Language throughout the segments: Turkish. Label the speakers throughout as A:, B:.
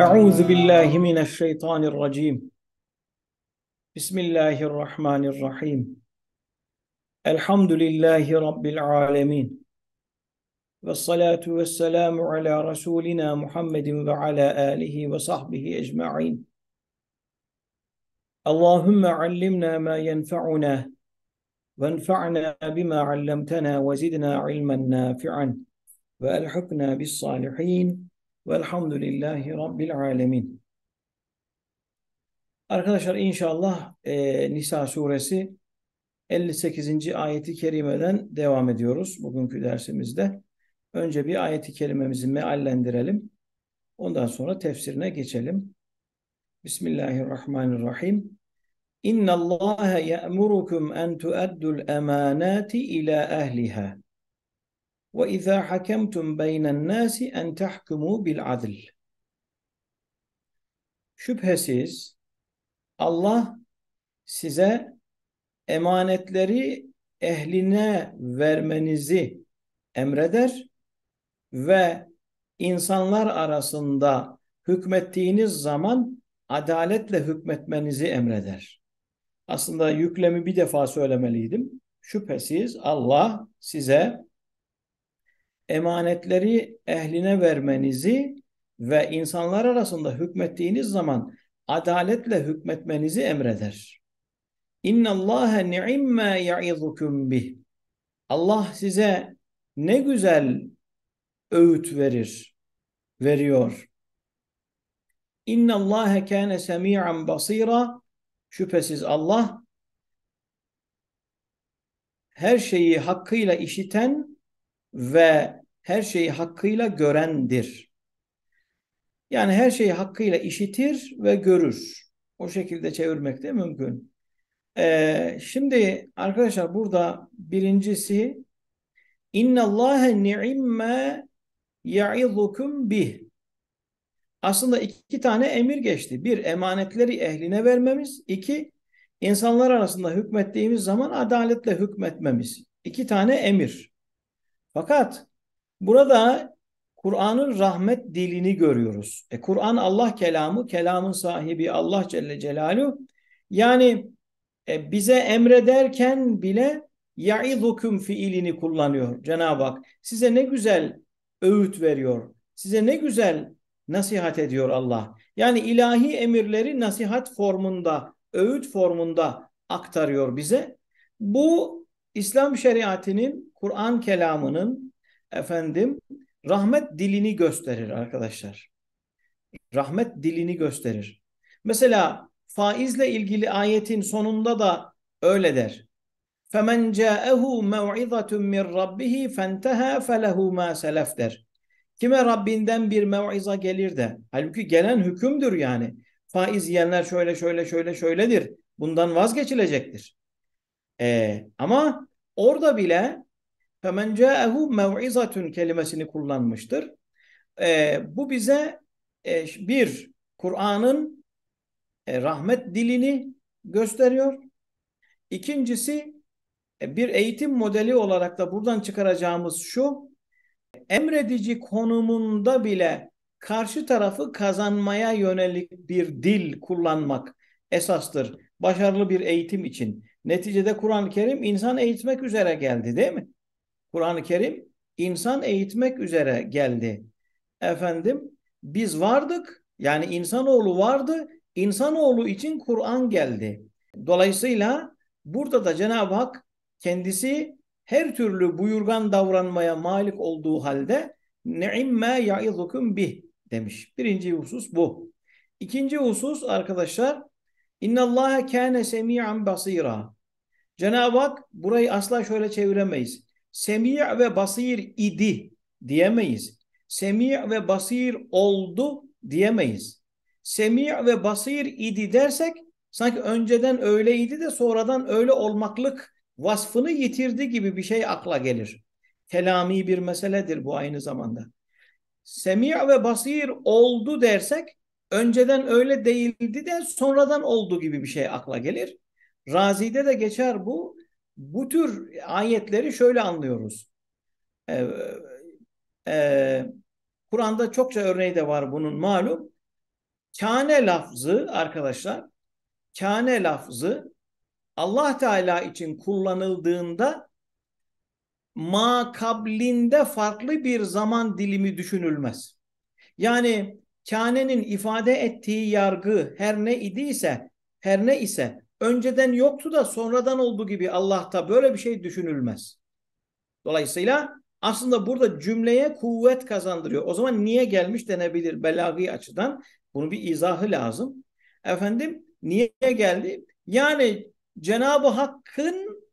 A: أعوذ بالله من الشيطان الرجيم بسم الله الرحمن الرحيم الحمد لله رب العالمين والصلاة والسلام على رسولنا محمد وعلى آله وصحبه أجمعين اللهم علمنا ما ينفعنا وانفعنا بما علمتنا وزدنا علما نافعا وألحقنا بالصالحين Velhamdülillahi Rabbil alemin. Arkadaşlar inşallah e, Nisa suresi 58. ayeti kerimeden devam ediyoruz bugünkü dersimizde. Önce bir ayeti kerimemizi meallendirelim. Ondan sonra tefsirine geçelim. Bismillahirrahmanirrahim. İnna Allaha ya'murukum en tu'addul emanati ila ehliha ve izâ hakemtum beynen nâsi en tahkumû Şüphesiz Allah size emanetleri ehline vermenizi emreder ve insanlar arasında hükmettiğiniz zaman adaletle hükmetmenizi emreder. Aslında yüklemi bir defa söylemeliydim. Şüphesiz Allah size emanetleri ehline vermenizi ve insanlar arasında hükmettiğiniz zaman adaletle hükmetmenizi emreder. İnna Allah ni'imma ya'izukum bih. Allah size ne güzel öğüt verir, veriyor. İnna Allah kana semi'an basira. Şüphesiz Allah her şeyi hakkıyla işiten ve her şeyi hakkıyla görendir. Yani her şeyi hakkıyla işitir ve görür. O şekilde çevirmek de mümkün. Ee, şimdi arkadaşlar burada birincisi İnna Allah ni'imme ya'izukum bih. Aslında iki tane emir geçti. Bir, emanetleri ehline vermemiz. iki insanlar arasında hükmettiğimiz zaman adaletle hükmetmemiz. İki tane emir. Fakat Burada Kur'an'ın rahmet dilini görüyoruz. E, Kur'an Allah kelamı, kelamın sahibi Allah Celle Celaluhu. Yani e, bize emrederken bile ya'izukum fiilini kullanıyor Cenab-ı Hak. Size ne güzel öğüt veriyor. Size ne güzel nasihat ediyor Allah. Yani ilahi emirleri nasihat formunda, öğüt formunda aktarıyor bize. Bu İslam şeriatinin, Kur'an kelamının efendim rahmet dilini gösterir arkadaşlar. Rahmet dilini gösterir. Mesela faizle ilgili ayetin sonunda da öyle der. فَمَنْ جَاءَهُ مَوْعِظَةٌ مِنْ رَبِّهِ فَانْتَهَا فَلَهُ مَا سَلَفْ der. Kime Rabbinden bir mev'iza gelir de, halbuki gelen hükümdür yani. Faiz yiyenler şöyle şöyle şöyle şöyledir. Bundan vazgeçilecektir. Ee, ama orada bile فَمَنْ جَاءَهُ مَوْعِزَةٌ kelimesini kullanmıştır. E, bu bize e, bir, Kur'an'ın e, rahmet dilini gösteriyor. İkincisi e, bir eğitim modeli olarak da buradan çıkaracağımız şu, emredici konumunda bile karşı tarafı kazanmaya yönelik bir dil kullanmak esastır. Başarılı bir eğitim için. Neticede Kur'an-ı Kerim insan eğitmek üzere geldi değil mi? Kur'an-ı Kerim insan eğitmek üzere geldi. Efendim biz vardık yani insanoğlu vardı. İnsanoğlu için Kur'an geldi. Dolayısıyla burada da Cenab-ı Hak kendisi her türlü buyurgan davranmaya malik olduğu halde ni'imme ya'izukum bih demiş. Birinci husus bu. İkinci husus arkadaşlar inna İnnallâhe kâne semî'an basira. Cenab-ı Hak burayı asla şöyle çeviremeyiz. Semih ve basir idi diyemeyiz. Semih ve basir oldu diyemeyiz. Semih ve basir idi dersek sanki önceden öyleydi de sonradan öyle olmaklık vasfını yitirdi gibi bir şey akla gelir. Kelami bir meseledir bu aynı zamanda. Semih ve basir oldu dersek önceden öyle değildi de sonradan oldu gibi bir şey akla gelir. Razi'de de geçer bu bu tür ayetleri şöyle anlıyoruz. Ee, e, Kur'an'da çokça örneği de var bunun malum. Kâne lafzı arkadaşlar, kâne lafzı Allah Teala için kullanıldığında makablinde farklı bir zaman dilimi düşünülmez. Yani kânenin ifade ettiği yargı her ne idiyse, her ne ise önceden yoktu da sonradan oldu gibi Allah'ta böyle bir şey düşünülmez. Dolayısıyla aslında burada cümleye kuvvet kazandırıyor. O zaman niye gelmiş denebilir belagi açıdan. bunu bir izahı lazım. Efendim niye geldi? Yani Cenab-ı Hakk'ın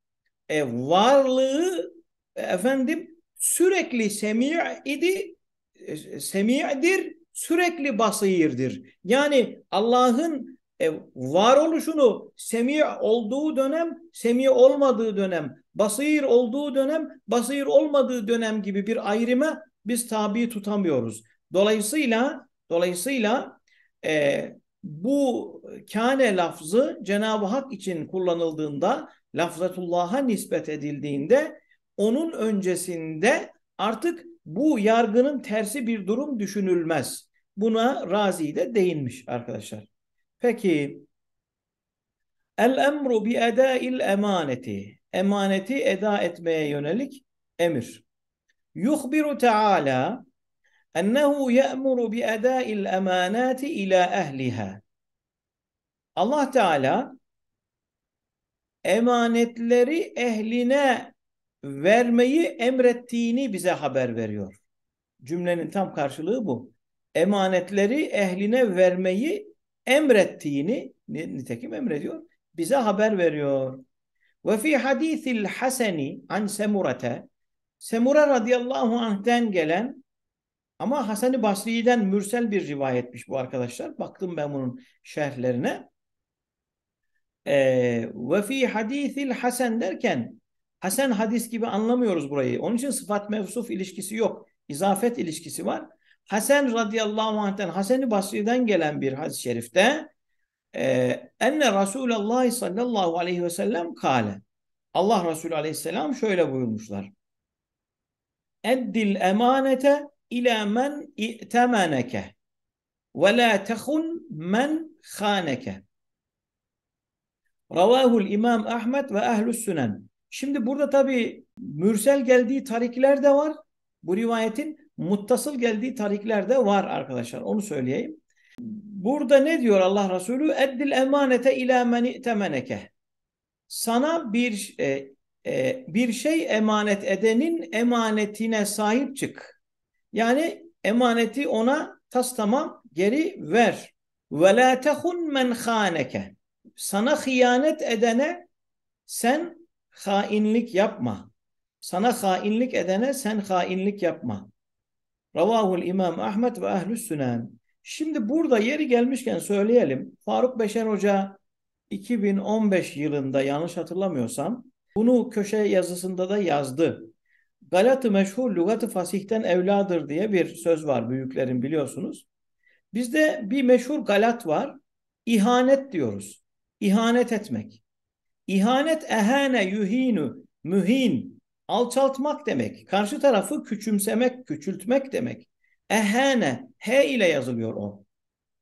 A: e, varlığı e, efendim sürekli semi' idi, e, semi'dir, sürekli basirdir. Yani Allah'ın e, varoluşunu semi olduğu dönem, semi olmadığı dönem, basir olduğu dönem, basir olmadığı dönem gibi bir ayrıma biz tabi tutamıyoruz. Dolayısıyla dolayısıyla e, bu kâne lafzı Cenab-ı Hak için kullanıldığında, lafzatullah'a nispet edildiğinde onun öncesinde artık bu yargının tersi bir durum düşünülmez. Buna Razi de değinmiş arkadaşlar. Peki el emru bi eda'il emaneti. Emaneti eda etmeye yönelik emir. Yuhbiru Teala ennehu ye'muru bi eda'il emanati ila ehliha. Allah Teala emanetleri ehline vermeyi emrettiğini bize haber veriyor. Cümlenin tam karşılığı bu. Emanetleri ehline vermeyi emrettiğini nitekim emrediyor. Bize haber veriyor. Ve fi hadisil haseni an semurete Semura radıyallahu anh'den gelen ama Hasan-ı Basri'den mürsel bir rivayetmiş bu arkadaşlar. Baktım ben bunun şerhlerine. Ee, ve fi hadisil Hasan derken Hasan hadis gibi anlamıyoruz burayı. Onun için sıfat mevsuf ilişkisi yok. İzafet ilişkisi var. Hasan radıyallahu anh'ten Hasan-ı Basri'den gelen bir hadis-i şerifte e, enne Resulallah sallallahu aleyhi ve sellem kale Allah Resulü aleyhisselam şöyle buyurmuşlar. Eddil emanete ila men i'temeneke ve la tehun men khaneke. Ravahul İmam Ahmet ve Ehlü's Sünen. Şimdi burada tabi mürsel geldiği tarikler de var bu rivayetin muttasıl geldiği tarikler de var arkadaşlar. Onu söyleyeyim. Burada ne diyor Allah Resulü? Eddil emanete ila meni temeneke. Sana bir e, e, bir şey emanet edenin emanetine sahip çık. Yani emaneti ona tas tamam geri ver. Ve la tehun men haneke. Sana hıyanet edene sen hainlik yapma. Sana hainlik edene sen hainlik yapma. Ravahul İmam Ahmet ve Ehlü Sünen. Şimdi burada yeri gelmişken söyleyelim. Faruk Beşer Hoca 2015 yılında yanlış hatırlamıyorsam bunu köşe yazısında da yazdı. Galat-ı meşhur lügat-ı fasihten evladır diye bir söz var büyüklerin biliyorsunuz. Bizde bir meşhur galat var. İhanet diyoruz. İhanet etmek. İhanet ehane yuhinu mühin alçaltmak demek. Karşı tarafı küçümsemek, küçültmek demek. Ehene, he ile yazılıyor o.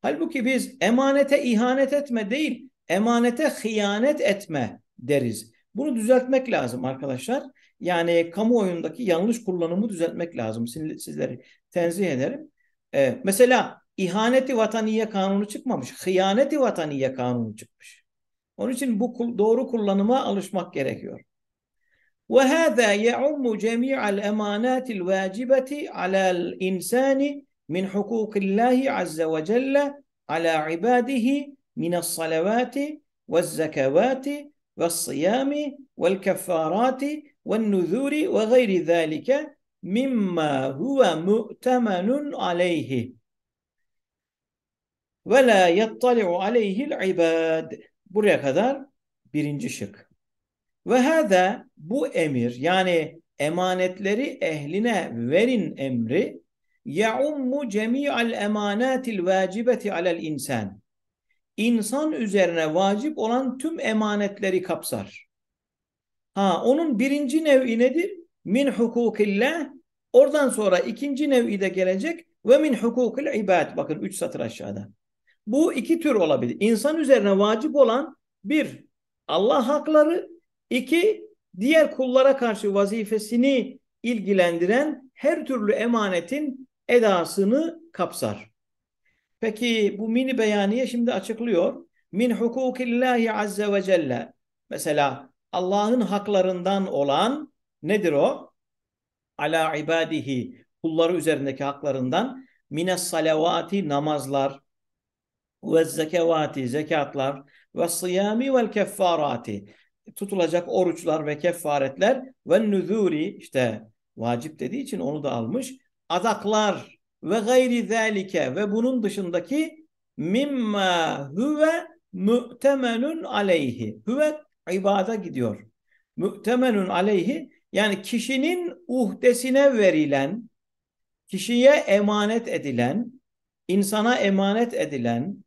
A: Halbuki biz emanete ihanet etme değil, emanete hıyanet etme deriz. Bunu düzeltmek lazım arkadaşlar. Yani kamuoyundaki yanlış kullanımı düzeltmek lazım. Sizleri tenzih ederim. Ee, mesela ihaneti vataniye kanunu çıkmamış. Hıyaneti vataniye kanunu çıkmış. Onun için bu doğru kullanıma alışmak gerekiyor. وهذا يعم جميع الأمانات الواجبة على الإنسان من حقوق الله عز وجل على عباده من الصلوات والزكوات والصيام والكفارات والنذور وغير ذلك مما هو مؤتمن عليه ولا يطلع عليه العباد buraya kadar birinci şık Ve hâdâ bu emir yani emanetleri ehline verin emri yaummu cemi'al emanatil vacibeti alel insan. İnsan üzerine vacip olan tüm emanetleri kapsar. Ha onun birinci nev'i nedir? Min hukukillah. Oradan sonra ikinci nev'i de gelecek ve min hukukil ibad. Bakın üç satır aşağıda. Bu iki tür olabilir. İnsan üzerine vacip olan bir Allah hakları İki, diğer kullara karşı vazifesini ilgilendiren her türlü emanetin edasını kapsar. Peki bu mini beyaniye şimdi açıklıyor. Min hukukillahi azze ve celle. Mesela Allah'ın haklarından olan nedir o? Ala ibadihi. Kulları üzerindeki haklarından. Mine salavati namazlar. Ve zekevati zekatlar. Ve sıyami vel keffarati tutulacak oruçlar ve kefaretler ve nüzuri işte vacip dediği için onu da almış. Adaklar ve gayri zelike ve bunun dışındaki mimma huve mü'temenun aleyhi. Huve ibada gidiyor. Mü'temenun aleyhi yani kişinin uhdesine verilen, kişiye emanet edilen, insana emanet edilen,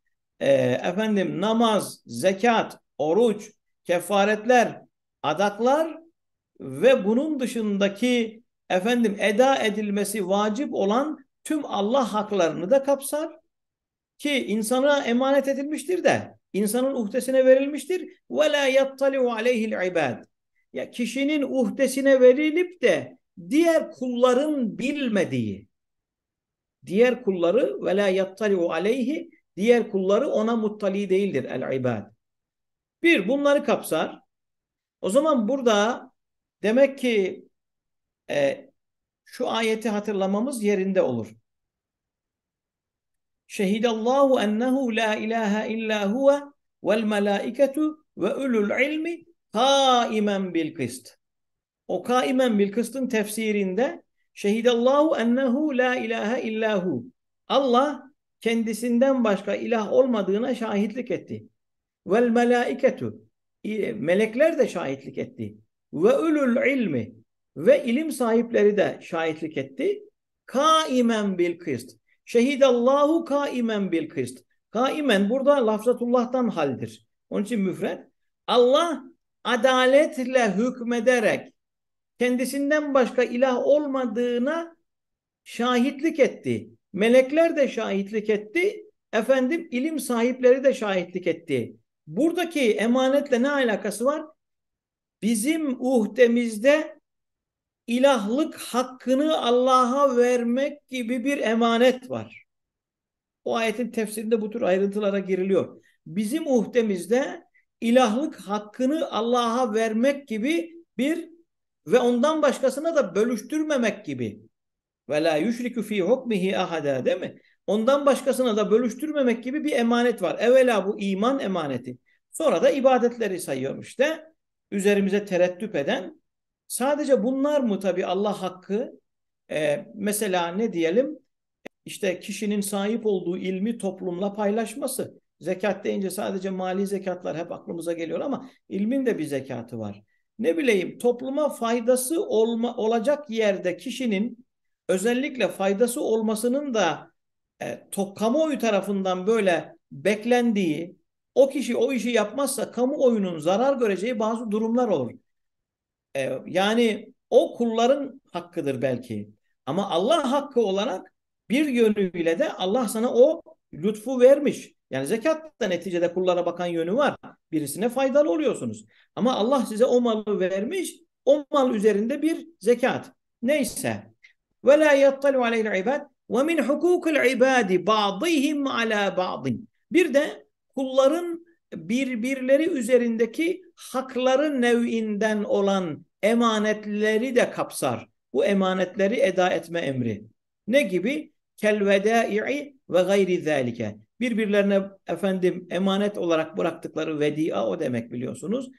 A: e, efendim namaz, zekat, oruç, kefaretler, adaklar ve bunun dışındaki efendim eda edilmesi vacip olan tüm Allah haklarını da kapsar ki insana emanet edilmiştir de insanın uhdesine verilmiştir. Ve la yattaliu aleyhil ibad. Ya kişinin uhdesine verilip de diğer kulların bilmediği diğer kulları ve la yattaliu aleyhi diğer kulları ona muttali değildir el ibad. Bir, bunları kapsar. O zaman burada demek ki e, şu ayeti hatırlamamız yerinde olur. Şehidallahu ennehu la ilahe illa huve vel melaiketu ve ulul ilmi kaimen bil kıst. O kaimen bil kıstın tefsirinde Şehidallahu ennehu la ilahe illahu. Allah kendisinden başka ilah olmadığına şahitlik etti. Vel melaiketu. E, melekler de şahitlik etti. Ve ulul ilmi. Ve ilim sahipleri de şahitlik etti. Kaimen bil kıst. Şehidallahu kaimen bil kıst. Kaimen burada lafzatullah'tan haldir. Onun için müfred. Allah adaletle hükmederek kendisinden başka ilah olmadığına şahitlik etti. Melekler de şahitlik etti. Efendim ilim sahipleri de şahitlik etti. Buradaki emanetle ne alakası var? Bizim uhdemizde ilahlık hakkını Allah'a vermek gibi bir emanet var. O ayetin tefsirinde bu tür ayrıntılara giriliyor. Bizim uhdemizde ilahlık hakkını Allah'a vermek gibi bir ve ondan başkasına da bölüştürmemek gibi. Ve la yüşrikü fî hukmihi ahada değil mi? Ondan başkasına da bölüştürmemek gibi bir emanet var. Evvela bu iman emaneti. Sonra da ibadetleri sayıyorum işte. Üzerimize tereddüp eden. Sadece bunlar mı tabii Allah hakkı? Ee, mesela ne diyelim? İşte kişinin sahip olduğu ilmi toplumla paylaşması. Zekat deyince sadece mali zekatlar hep aklımıza geliyor ama ilmin de bir zekatı var. Ne bileyim topluma faydası olma, olacak yerde kişinin özellikle faydası olmasının da e, to, kamuoyu tarafından böyle beklendiği, o kişi o işi yapmazsa kamuoyunun zarar göreceği bazı durumlar olur. E, yani o kulların hakkıdır belki. Ama Allah hakkı olarak bir yönüyle de Allah sana o lütfu vermiş. Yani zekat da neticede kullara bakan yönü var. Birisine faydalı oluyorsunuz. Ama Allah size o malı vermiş. O mal üzerinde bir zekat. Neyse. Ve la yattalu aleyhi ibad. Ve min hukukul ibadi ba'dihim ala ba'din. Bir de kulların birbirleri üzerindeki hakları nev'inden olan emanetleri de kapsar. Bu emanetleri eda etme emri. Ne gibi? Kelvedâi'i ve gayri zâlike. Birbirlerine efendim emanet olarak bıraktıkları vedia o demek biliyorsunuz.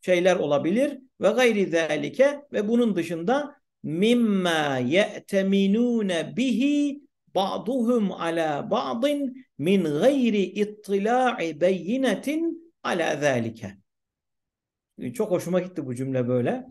A: Şeyler olabilir ve gayri zâlike ve bunun dışında mimma ye'teminune bihi ba'duhum ala ba'din min gayri ittila'i beyinetin ala zalike. Çok hoşuma gitti bu cümle böyle.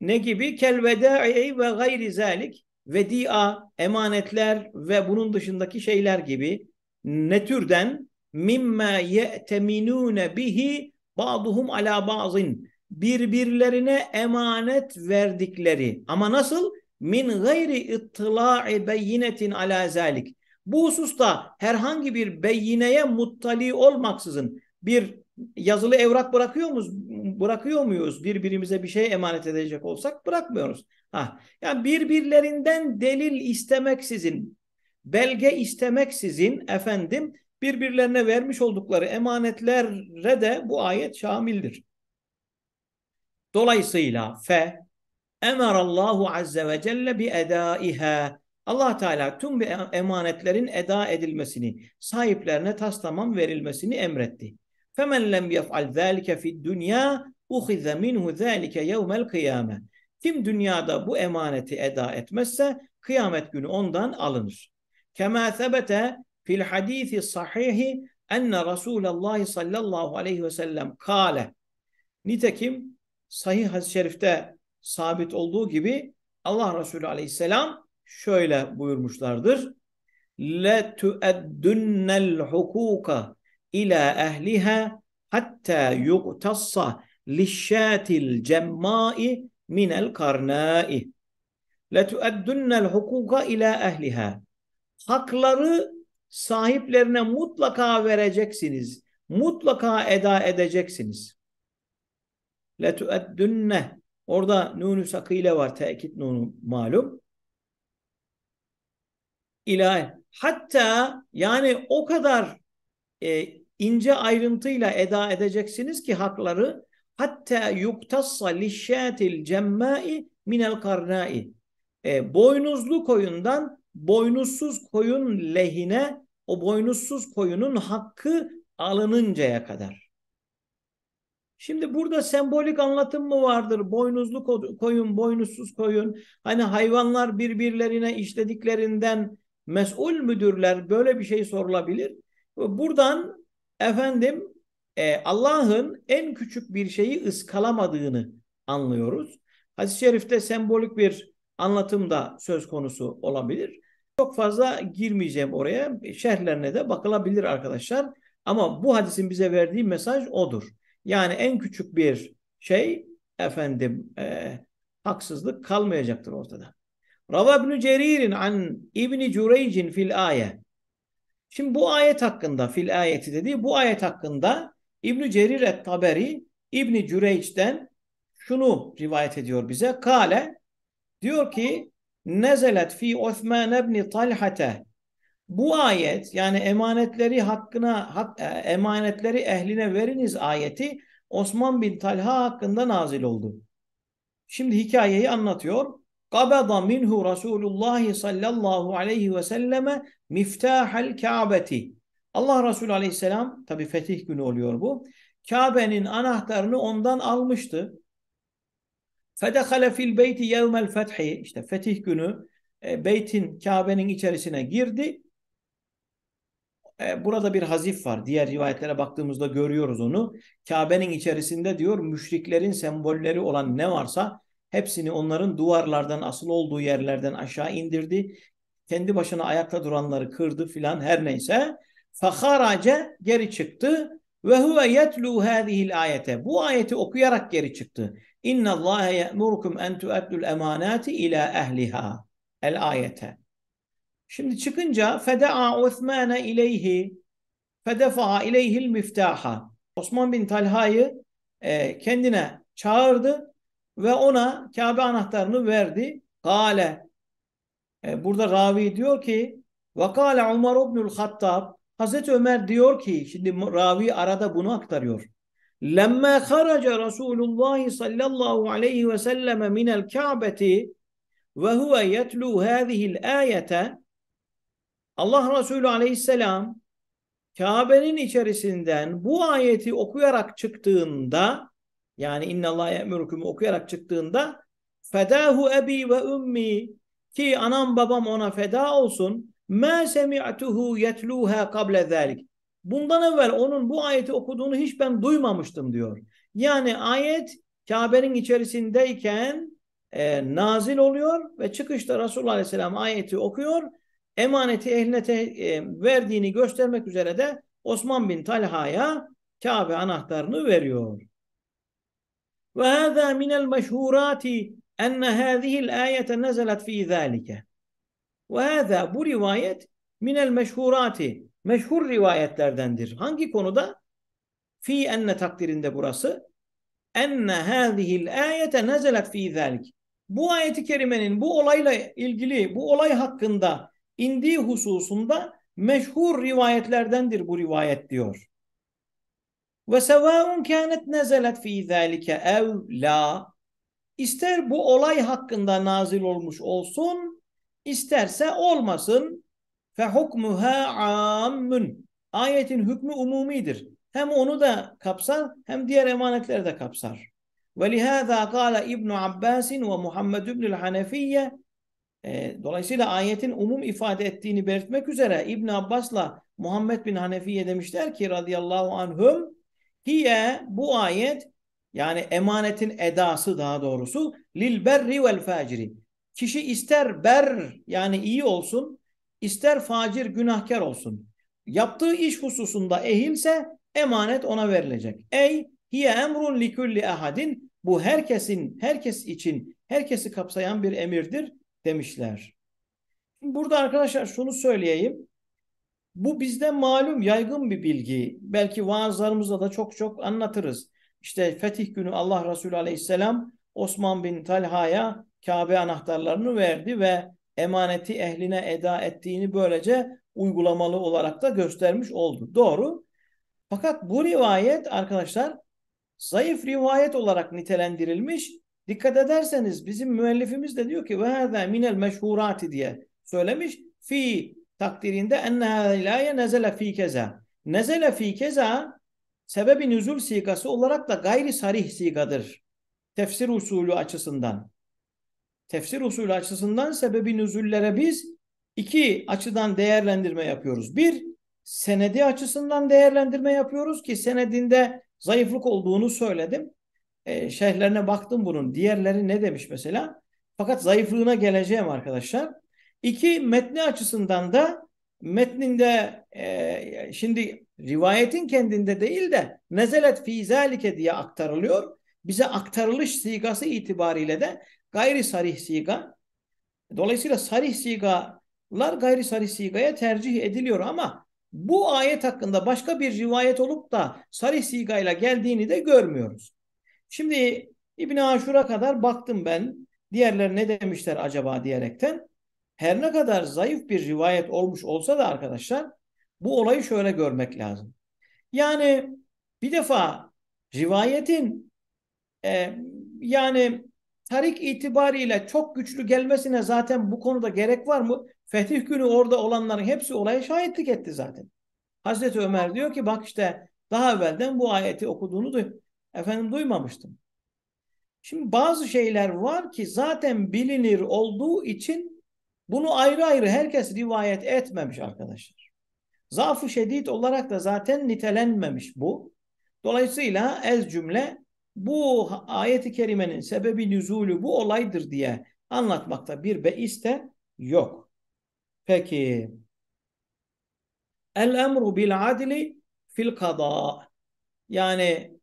A: Ne gibi? Kel veda'i ve gayri zalik vedia, emanetler ve bunun dışındaki şeyler gibi ne türden mimma ye'teminune bihi ba'duhum ala ba'zin birbirlerine emanet verdikleri ama nasıl? Min gayri ittila'i beyinetin ala zalik. Bu hususta herhangi bir beyineye muttali olmaksızın bir yazılı evrak bırakıyor muyuz? Bırakıyor muyuz? Birbirimize bir şey emanet edecek olsak bırakmıyoruz. Ha, yani birbirlerinden delil istemeksizin, belge istemeksizin efendim birbirlerine vermiş oldukları emanetlere de bu ayet şamildir. Dolayısıyla fe emarallahu azze ve celle bi edaiha. Allah Teala tüm emanetlerin eda edilmesini, sahiplerine tas tamam verilmesini emretti. Femen lem yef'al zalike fid dunya uhize minhu zalike yevmel kıyame. Kim dünyada bu emaneti eda etmezse kıyamet günü ondan alınır. Kema sebete fil hadisi sahihi enne Resulallah sallallahu aleyhi ve sellem kale. Nitekim sahih hadis-i şerifte sabit olduğu gibi Allah Resulü aleyhisselam şöyle buyurmuşlardır. Le tu'eddunnel hukuka ila ehliha hatta yuqtassa lişşatil cemmai minel karnai. Le tu'eddunnel hukuka ila ehliha. Hakları sahiplerine mutlaka vereceksiniz. Mutlaka eda edeceksiniz letueddünne orada nunu sakile var tekit nunu malum ilahi hatta yani o kadar e, ince ayrıntıyla eda edeceksiniz ki hakları hatta yuktassa lişşatil cemmai minel karnai e, boynuzlu koyundan boynuzsuz koyun lehine o boynuzsuz koyunun hakkı alınıncaya kadar. Şimdi burada sembolik anlatım mı vardır? Boynuzlu koyun, boynuzsuz koyun. Hani hayvanlar birbirlerine işlediklerinden mesul müdürler böyle bir şey sorulabilir. Buradan efendim e, Allah'ın en küçük bir şeyi ıskalamadığını anlıyoruz. Hadis-i şerifte sembolik bir anlatım da söz konusu olabilir. Çok fazla girmeyeceğim oraya. Şerhlerine de bakılabilir arkadaşlar. Ama bu hadisin bize verdiği mesaj odur. Yani en küçük bir şey efendim e, haksızlık kalmayacaktır ortada. Rava i̇bn Cerir'in an İbn-i Cüreyc'in fil aye. Şimdi bu ayet hakkında fil ayeti dedi. bu ayet hakkında İbn-i Cerir et Taberi İbn-i Cüreyc'den şunu rivayet ediyor bize. Kale diyor ki nezelet fi Osman ibn Talhate bu ayet yani emanetleri hakkına hak, e, emanetleri ehline veriniz ayeti Osman bin Talha hakkında nazil oldu. Şimdi hikayeyi anlatıyor. Qabada minhu Resulullah sallallahu aleyhi ve selleme miftahel Ka'beti. Allah Resulü aleyhisselam tabi fetih günü oluyor bu. Kabe'nin anahtarını ondan almıştı. Fedehale fil beyti yevmel fethi işte fetih günü e, beytin Kabe'nin içerisine girdi. Ee, burada bir hazif var. Diğer rivayetlere baktığımızda görüyoruz onu. Kabe'nin içerisinde diyor müşriklerin sembolleri olan ne varsa hepsini onların duvarlardan asıl olduğu yerlerden aşağı indirdi. Kendi başına ayakta duranları kırdı filan her neyse. Faharace geri çıktı ve huve yetlu hadihil ayete. Bu ayeti okuyarak geri çıktı. İnna Allahe ye'murukum en tu'addul emanati ila ehliha. El ayete. Şimdi çıkınca feda'a Osman'e ileyhi fedefa'a ileyhil miftaha. Osman bin Talha'yı e, kendine çağırdı ve ona Kabe anahtarını verdi. Kale e, burada ravi diyor ki ve kale Umar ibnül Hattab Hazreti Ömer diyor ki şimdi ravi arada bunu aktarıyor. Lemme haraca Resulullah sallallahu aleyhi ve selleme minel Ka'beti ve huve yetlu hâzihil âyete Allah Resulü aleyhisselam Kabe'nin içerisinden bu ayeti okuyarak çıktığında yani inna Allah emrukumu okuyarak çıktığında fedahu ebi ve ummi ki anam babam ona feda olsun ma semi'tuhu yetluha kable zelik bundan evvel onun bu ayeti okuduğunu hiç ben duymamıştım diyor. Yani ayet Kabe'nin içerisindeyken e, nazil oluyor ve çıkışta Resulullah Aleyhisselam ayeti okuyor emaneti ehline te, e, verdiğini göstermek üzere de Osman bin Talha'ya Kabe anahtarını veriyor. Ve hâzâ minel meşhurâti enne hâzihil âyete nezelet fî zâlike. Ve hâzâ bu rivayet minel meşhurâti meşhur rivayetlerdendir. Hangi konuda? Fi enne takdirinde burası. Enne hâzihil âyete nezelet fî zâlik. Bu ayeti kerimenin bu olayla ilgili, bu olay hakkında indiği hususunda meşhur rivayetlerdendir bu rivayet diyor. Ve sevaun kânet nezelet fî zâlike ev la. İster bu olay hakkında nazil olmuş olsun, isterse olmasın. Fe hukmuha ammün. Ayetin hükmü umumidir. Hem onu da kapsar hem diğer emanetleri de kapsar. Ve lihâzâ kâle İbn Abbas ve Muhammed İbnül Hanefiye e, dolayısıyla ayetin umum ifade ettiğini belirtmek üzere İbn Abbas'la Muhammed bin Hanefi'ye demişler ki radıyallahu anhum hiye bu ayet yani emanetin edası daha doğrusu lil berri vel faciri. Kişi ister ber yani iyi olsun, ister facir günahkar olsun. Yaptığı iş hususunda ehilse emanet ona verilecek. Ey hiye emrun li ahadin bu herkesin herkes için herkesi kapsayan bir emirdir demişler. Burada arkadaşlar şunu söyleyeyim. Bu bizde malum yaygın bir bilgi. Belki vaazlarımızda da çok çok anlatırız. İşte fetih günü Allah Resulü aleyhisselam Osman bin Talha'ya Kabe anahtarlarını verdi ve emaneti ehline eda ettiğini böylece uygulamalı olarak da göstermiş oldu. Doğru. Fakat bu rivayet arkadaşlar zayıf rivayet olarak nitelendirilmiş Dikkat ederseniz bizim müellifimiz de diyor ki ve hâzâ minel meşhurati diye söylemiş. Fi takdirinde enne hâzâ nezele fi keza. Nezele fi keza sebebi nüzul sigası olarak da gayri sarih sigadır. Tefsir usulü açısından. Tefsir usulü açısından sebebi nüzullere biz iki açıdan değerlendirme yapıyoruz. Bir, senedi açısından değerlendirme yapıyoruz ki senedinde zayıflık olduğunu söyledim e, şehirlerine baktım bunun. Diğerleri ne demiş mesela? Fakat zayıflığına geleceğim arkadaşlar. İki, metni açısından da metninde e, şimdi rivayetin kendinde değil de nezelet fi zalike diye aktarılıyor. Bize aktarılış sigası itibariyle de gayri sarih siga. Dolayısıyla sarih sigalar gayri sarih sigaya tercih ediliyor ama bu ayet hakkında başka bir rivayet olup da sarih sigayla geldiğini de görmüyoruz. Şimdi İbn Aşur'a kadar baktım ben. Diğerler ne demişler acaba diyerekten. Her ne kadar zayıf bir rivayet olmuş olsa da arkadaşlar bu olayı şöyle görmek lazım. Yani bir defa rivayetin e, yani tarik itibariyle çok güçlü gelmesine zaten bu konuda gerek var mı? Fetih günü orada olanların hepsi olaya şahitlik etti zaten. Hazreti Ömer diyor ki bak işte daha evvelden bu ayeti okuduğunu duydum. Efendim duymamıştım. Şimdi bazı şeyler var ki zaten bilinir olduğu için bunu ayrı ayrı herkes rivayet etmemiş arkadaşlar. Zaaf-ı şedid olarak da zaten nitelenmemiş bu. Dolayısıyla ez cümle bu ayeti kerimenin sebebi nüzulü bu olaydır diye anlatmakta bir beis de yok. Peki. El emru bil adli fil kada. Yani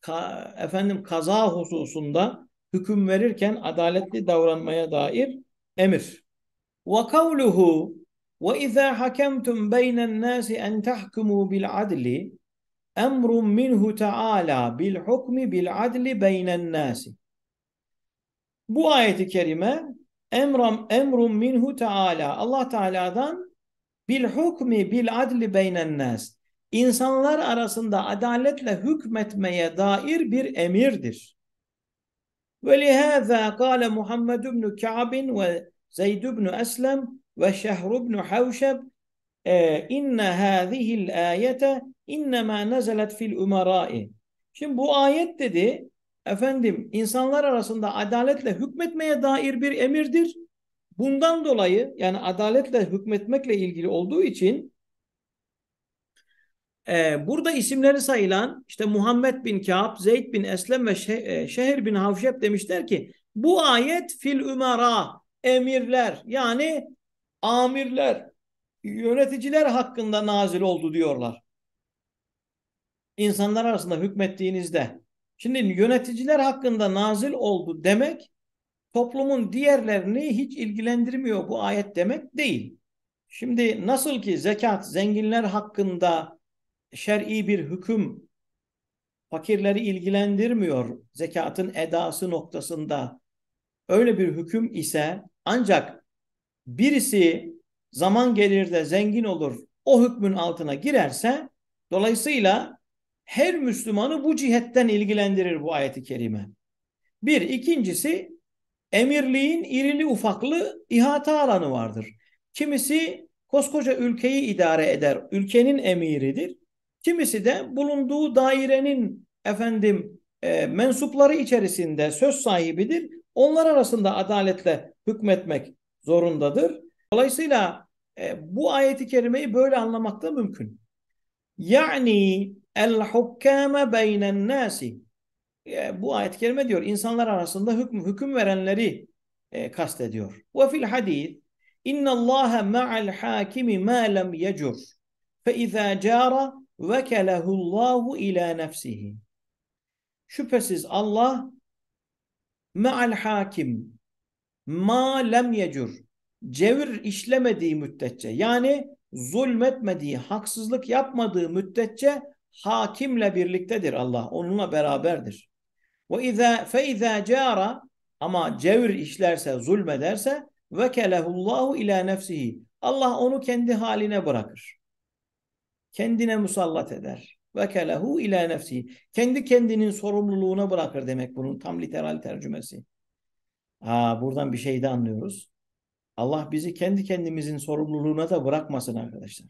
A: ka, efendim kaza hususunda hüküm verirken adaletli davranmaya dair emir. Ve kavluhu ve izâ hakemtum beynen nâsi en tahkumû bil adli emrun minhu Teala bil hukmi bil adli beynen nâsi. Bu ayeti kerime emram emrun minhu taala. Allah Teala'dan bil hukmi bil adli beynen nas insanlar arasında adaletle hükmetmeye dair bir emirdir. ve وَلِهَذَا قَالَ مُحَمَّدُ بْنُ كَعْبٍ وَزَيْدُ ve أَسْلَمْ وَشَهْرُ بْنُ حَوْشَبْ اِنَّ هَذِهِ الْآيَةَ اِنَّمَا نَزَلَتْ fil الْاُمَرَاءِ Şimdi bu ayet dedi, efendim insanlar arasında adaletle hükmetmeye dair bir emirdir. Bundan dolayı yani adaletle hükmetmekle ilgili olduğu için ee, burada isimleri sayılan işte Muhammed bin Ka'b, Zeyd bin Eslem ve e, Şehir bin Havşep demişler ki bu ayet fil ümera emirler yani amirler yöneticiler hakkında nazil oldu diyorlar. İnsanlar arasında hükmettiğinizde. Şimdi yöneticiler hakkında nazil oldu demek toplumun diğerlerini hiç ilgilendirmiyor bu ayet demek değil. Şimdi nasıl ki zekat zenginler hakkında şer'i bir hüküm fakirleri ilgilendirmiyor zekatın edası noktasında. Öyle bir hüküm ise ancak birisi zaman gelir de zengin olur o hükmün altına girerse dolayısıyla her Müslümanı bu cihetten ilgilendirir bu ayeti kerime. Bir, ikincisi emirliğin irili ufaklı ihata alanı vardır. Kimisi koskoca ülkeyi idare eder, ülkenin emiridir. Kimisi de bulunduğu dairenin efendim e, mensupları içerisinde söz sahibidir. Onlar arasında adaletle hükmetmek zorundadır. Dolayısıyla e, bu ayeti kerimeyi böyle anlamak da mümkün. Yani el hukkame beynen nasi. E, bu ayet-i kerime diyor insanlar arasında hüküm, hüküm verenleri e, kastediyor. Ve fil hadis inna Allah ma'al hakimi ma lam yajur. fe izâ câra ve vekelehullahu ila nefsihi. Şüphesiz Allah me'al hakim ma lem yecur cevir işlemediği müddetçe yani zulmetmediği, haksızlık yapmadığı müddetçe hakimle birliktedir Allah. Onunla beraberdir. Ve izâ fe izâ câra ama cevir işlerse, zulmederse vekelehullahu ila nefsihi. Allah onu kendi haline bırakır kendine musallat eder. Vekelehu ila nefsi. Kendi kendinin sorumluluğuna bırakır demek bunun tam literal tercümesi. Aa, buradan bir şey de anlıyoruz. Allah bizi kendi kendimizin sorumluluğuna da bırakmasın arkadaşlar.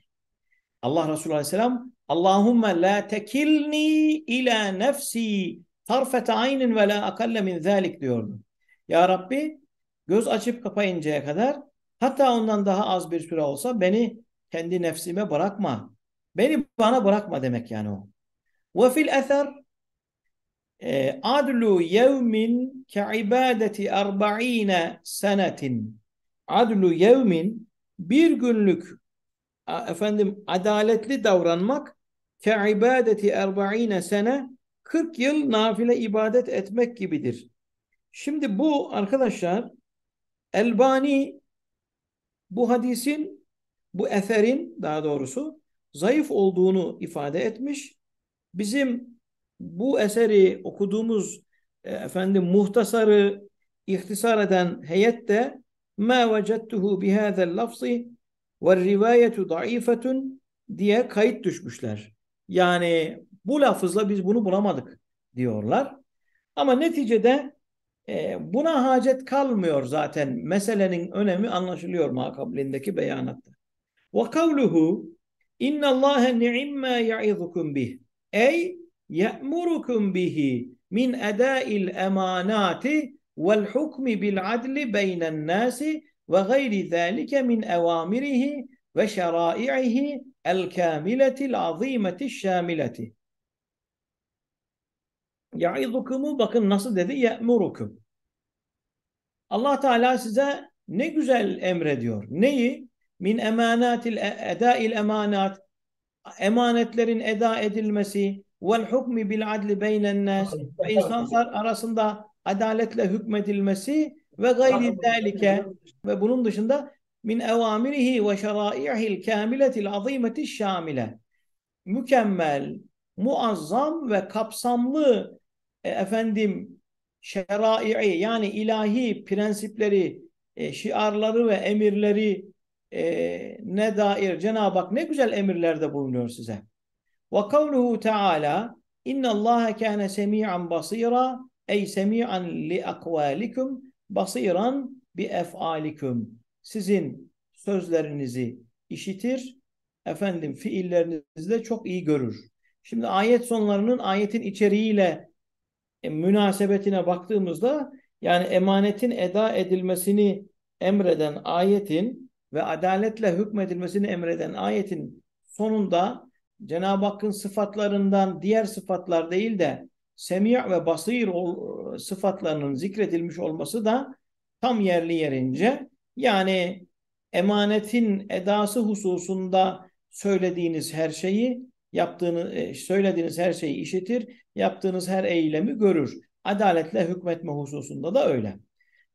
A: Allah Resulü Aleyhisselam Allahümme la tekilni ila nefsi tarfete aynin ve la akalle min zalik diyordu. Ya Rabbi göz açıp kapayıncaya kadar hatta ondan daha az bir süre olsa beni kendi nefsime bırakma. Beni bana bırakma demek yani o. Ve fil eser e, adlu yevmin ke ibadeti arba'ine senetin. Adlu yevmin bir günlük efendim adaletli davranmak ke ibadeti erba'ine sene 40 yıl nafile ibadet etmek gibidir. Şimdi bu arkadaşlar Elbani bu hadisin bu eserin daha doğrusu zayıf olduğunu ifade etmiş. Bizim bu eseri okuduğumuz e, efendim muhtasarı ihtisar eden heyet de ma vecettuhu bihâzel lafzi ve rivayetu daifetun diye kayıt düşmüşler. Yani bu lafızla biz bunu bulamadık diyorlar. Ama neticede e, buna hacet kalmıyor zaten. Meselenin önemi anlaşılıyor makablindeki beyanatta. Ve kavluhu İnna Allah ni'imma ya'izukum bih. Ey ye'murukum bihi min eda'il emanati vel hukmi bil adli beynen nasi ve gayri zalike min evamirihi ve şeraihi el kamiletil azimeti şamileti. Ya'izukumu bakın nasıl dedi ye'murukum. Allah Teala size ne güzel emrediyor. Neyi? min emanatil e, edail emanat emanetlerin eda edilmesi vel hukmi bil adli beynen nas ve insanlar arasında adaletle hükmedilmesi ve gayri delike ve bunun dışında min evamirihi ve şeraihil kamiletil azimeti şamile mükemmel, muazzam ve kapsamlı e, efendim şerai yani ilahi prensipleri, e, şiarları ve emirleri e, ne dair Cenab-ı Hak ne güzel emirlerde bulunuyor size. Ve kavluhu teala inna innallâhe kâne semî'an basira, ey semî'an li akvalikum basiran bi ef'alikum. Sizin sözlerinizi işitir, efendim fiillerinizi de çok iyi görür. Şimdi ayet sonlarının ayetin içeriğiyle e, münasebetine baktığımızda yani emanetin eda edilmesini emreden ayetin ve adaletle hükmedilmesini emreden ayetin sonunda Cenab-ı Hakk'ın sıfatlarından diğer sıfatlar değil de semiy ve basir sıfatlarının zikredilmiş olması da tam yerli yerince yani emanetin edası hususunda söylediğiniz her şeyi yaptığınız e, söylediğiniz her şeyi işitir, yaptığınız her eylemi görür. Adaletle hükmetme hususunda da öyle.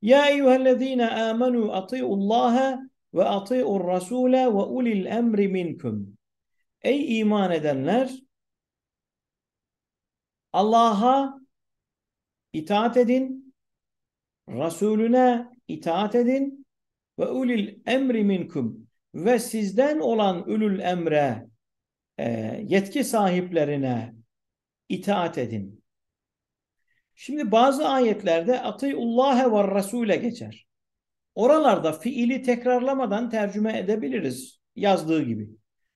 A: Ya eyyühellezine amenu atiullaha ve ati'ur rasule ve ulil emri minkum. Ey iman edenler Allah'a itaat edin, Resulüne itaat edin ve ulil emri minkum ve sizden olan ulul emre e, yetki sahiplerine itaat edin. Şimdi bazı ayetlerde atiullâhe ve Rasule geçer. Oralarda fiili tekrarlamadan tercüme edebiliriz yazdığı gibi.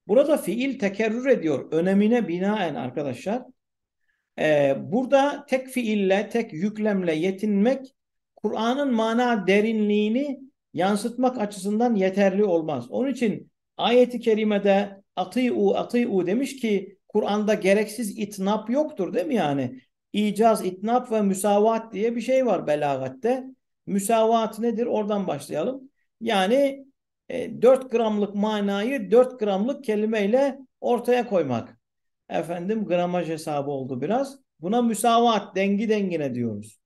A: Burada fiil tekerrür ediyor önemine binaen arkadaşlar. Ee, burada tek fiille, tek yüklemle yetinmek Kur'an'ın mana derinliğini yansıtmak açısından yeterli olmaz. Onun için ayeti kerimede ati'u ati'u demiş ki Kur'an'da gereksiz itnap yoktur değil mi yani? İcaz, itnap ve müsavat diye bir şey var belagatte. Müsavat nedir? Oradan başlayalım. Yani e, 4 gramlık manayı 4 gramlık kelimeyle ortaya koymak. Efendim gramaj hesabı oldu biraz. Buna müsavat, dengi dengine diyoruz.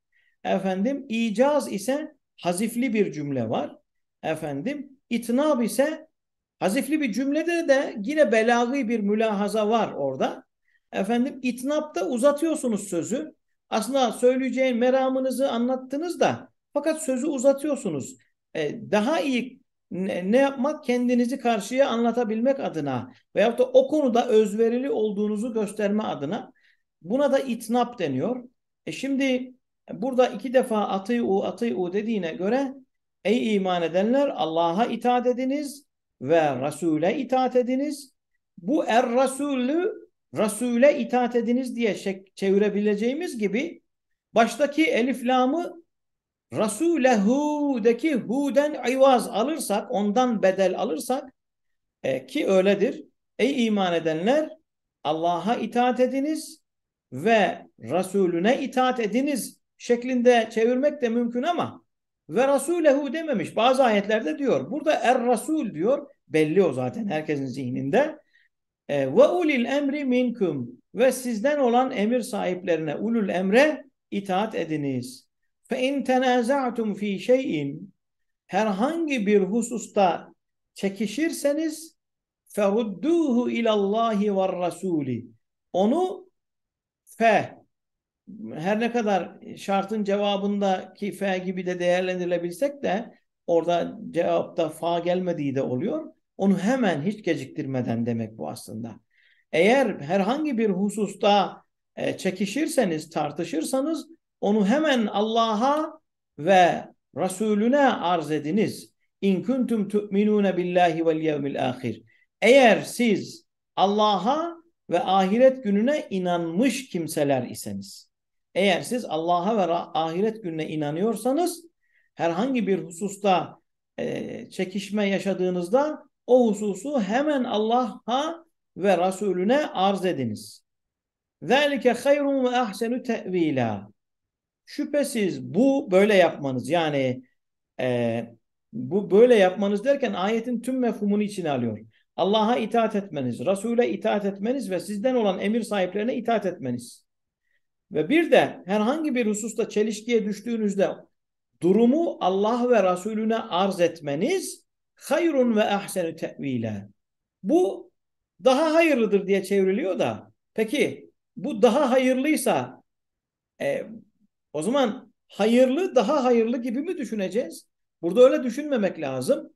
A: Efendim icaz ise hazifli bir cümle var. Efendim itnab ise hazifli bir cümlede de yine belagi bir mülahaza var orada. Efendim itnapta uzatıyorsunuz sözü. Aslında söyleyeceğin meramınızı anlattınız da fakat sözü uzatıyorsunuz. E, daha iyi ne, ne yapmak? Kendinizi karşıya anlatabilmek adına veyahut da o konuda özverili olduğunuzu gösterme adına. Buna da itnap deniyor. E şimdi burada iki defa atı'u atı'u dediğine göre ey iman edenler Allah'a itaat ediniz ve Resul'e itaat ediniz. Bu er Resulü Resul'e itaat ediniz diye çevirebileceğimiz gibi baştaki elif lamı Rasulehu'daki hu'den ayvaz alırsak, ondan bedel alırsak e, ki öyledir. Ey iman edenler Allah'a itaat ediniz ve Resulüne itaat ediniz şeklinde çevirmek de mümkün ama ve Rasulehu dememiş. Bazı ayetlerde diyor. Burada er Rasul diyor. Belli o zaten herkesin zihninde. E, ve ulil emri minkum ve sizden olan emir sahiplerine ulul emre itaat ediniz. Fe in tenaza'tum fi şey'in herhangi bir hususta çekişirseniz ferudduhu ilallahi ve rasuli. Onu fe her ne kadar şartın cevabındaki fe gibi de değerlendirilebilsek de orada cevapta fa gelmediği de oluyor. Onu hemen hiç geciktirmeden demek bu aslında. Eğer herhangi bir hususta e, çekişirseniz, tartışırsanız onu hemen Allah'a ve Resulüne arz ediniz. İn kuntum tu'minune billahi vel yevmil ahir. Eğer siz Allah'a ve ahiret gününe inanmış kimseler iseniz. Eğer siz Allah'a ve ahiret gününe inanıyorsanız herhangi bir hususta e, çekişme yaşadığınızda o hususu hemen Allah'a ve Resulüne arz ediniz. ذَلِكَ ve ahsenu تَأْو۪يلًا Şüphesiz bu böyle yapmanız yani e, bu böyle yapmanız derken ayetin tüm mefhumunu içine alıyor. Allah'a itaat etmeniz, Resul'e itaat etmeniz ve sizden olan emir sahiplerine itaat etmeniz. Ve bir de herhangi bir hususta çelişkiye düştüğünüzde durumu Allah ve Resulüne arz etmeniz hayrun ve ehsenü tevile. Bu daha hayırlıdır diye çevriliyor da. Peki bu daha hayırlıysa e, o zaman hayırlı daha hayırlı gibi mi düşüneceğiz? Burada öyle düşünmemek lazım.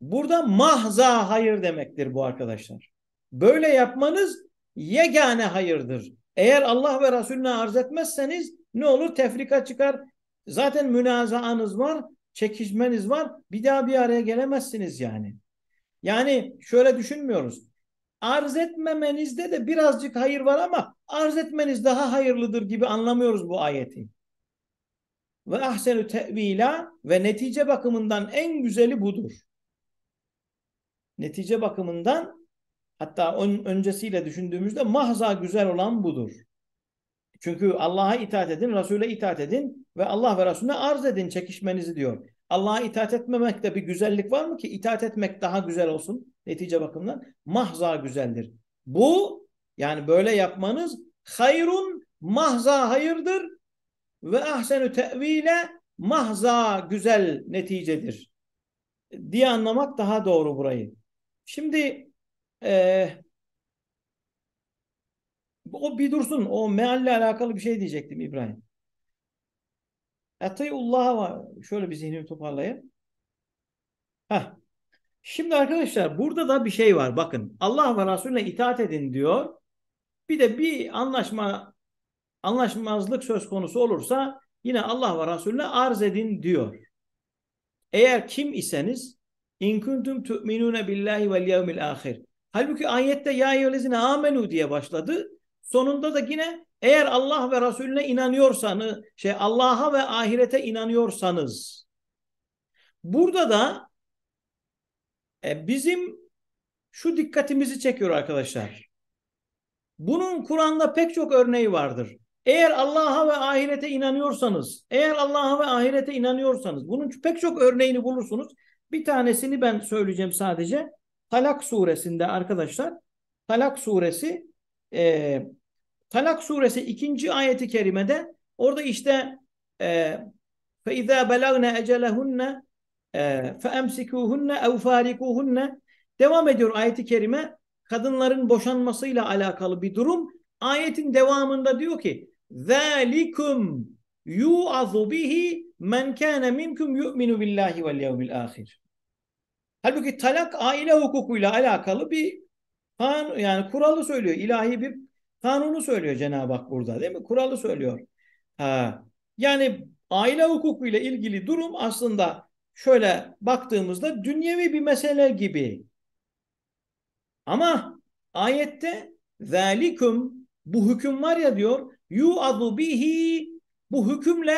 A: Burada mahza hayır demektir bu arkadaşlar. Böyle yapmanız yegane hayırdır. Eğer Allah ve Resulüne arz etmezseniz ne olur tefrika çıkar. Zaten münazaanız var, çekişmeniz var. Bir daha bir araya gelemezsiniz yani. Yani şöyle düşünmüyoruz arz etmemenizde de birazcık hayır var ama arz etmeniz daha hayırlıdır gibi anlamıyoruz bu ayeti. Ve ahsenü tevila ve netice bakımından en güzeli budur. Netice bakımından hatta ön, öncesiyle düşündüğümüzde mahza güzel olan budur. Çünkü Allah'a itaat edin, Resul'e itaat edin ve Allah ve Resul'e arz edin çekişmenizi diyor. Allah'a itaat etmemekte bir güzellik var mı ki? itaat etmek daha güzel olsun netice bakımından. Mahza güzeldir. Bu yani böyle yapmanız hayrun mahza hayırdır ve ahsenü tevile mahza güzel neticedir diye anlamak daha doğru burayı. Şimdi e, o bir dursun. O mealle alakalı bir şey diyecektim İbrahim. Atayullah'a var. Şöyle bir zihnimi toparlayayım. Heh. Şimdi arkadaşlar burada da bir şey var. Bakın Allah ve Resulüne itaat edin diyor. Bir de bir anlaşma anlaşmazlık söz konusu olursa yine Allah ve Resulüne arz edin diyor. Eğer kim iseniz in kuntum tu'minune billahi vel yevmil ahir. Halbuki ayette ya eyyühellezine amenu diye başladı. Sonunda da yine eğer Allah ve Resulüne inanıyorsanız, şey Allah'a ve ahirete inanıyorsanız burada da e, bizim şu dikkatimizi çekiyor arkadaşlar. Bunun Kur'an'da pek çok örneği vardır. Eğer Allah'a ve ahirete inanıyorsanız, eğer Allah'a ve ahirete inanıyorsanız bunun pek çok örneğini bulursunuz. Bir tanesini ben söyleyeceğim sadece. Talak suresinde arkadaşlar Talak suresi e, Talak suresi ikinci ayeti kerimede orada işte فَاِذَا بَلَغْنَا اَجَلَهُنَّ فَاَمْسِكُوهُنَّ اَوْ فَارِكُوهُنَّ Devam ediyor ayeti kerime. Kadınların boşanmasıyla alakalı bir durum. Ayetin devamında diyor ki ذَٰلِكُمْ يُعَظُ بِهِ مَنْ كَانَ مِنْكُمْ يُؤْمِنُ بِاللّٰهِ وَالْيَوْمِ الْآخِرِ Halbuki talak aile hukukuyla alakalı bir yani kuralı söylüyor. ilahi bir Kanunu söylüyor Cenab-ı Hak burada değil mi? Kuralı söylüyor. Ha. Yani aile hukuku ile ilgili durum aslında şöyle baktığımızda dünyevi bir mesele gibi. Ama ayette velikum bu hüküm var ya diyor Yu yu'adu bihi bu hükümle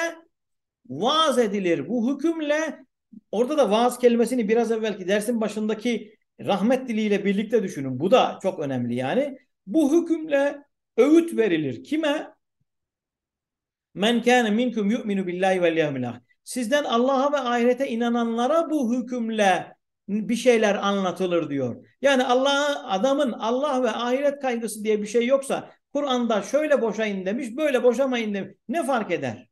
A: vaaz edilir. Bu hükümle orada da vaaz kelimesini biraz evvelki dersin başındaki rahmet diliyle birlikte düşünün. Bu da çok önemli yani. Bu hükümle öğüt verilir. Kime? Men kâne minkum yu'minu billahi vel yevmil Sizden Allah'a ve ahirete inananlara bu hükümle bir şeyler anlatılır diyor. Yani Allah adamın Allah ve ahiret kaygısı diye bir şey yoksa Kur'an'da şöyle boşayın demiş, böyle boşamayın demiş. Ne fark eder?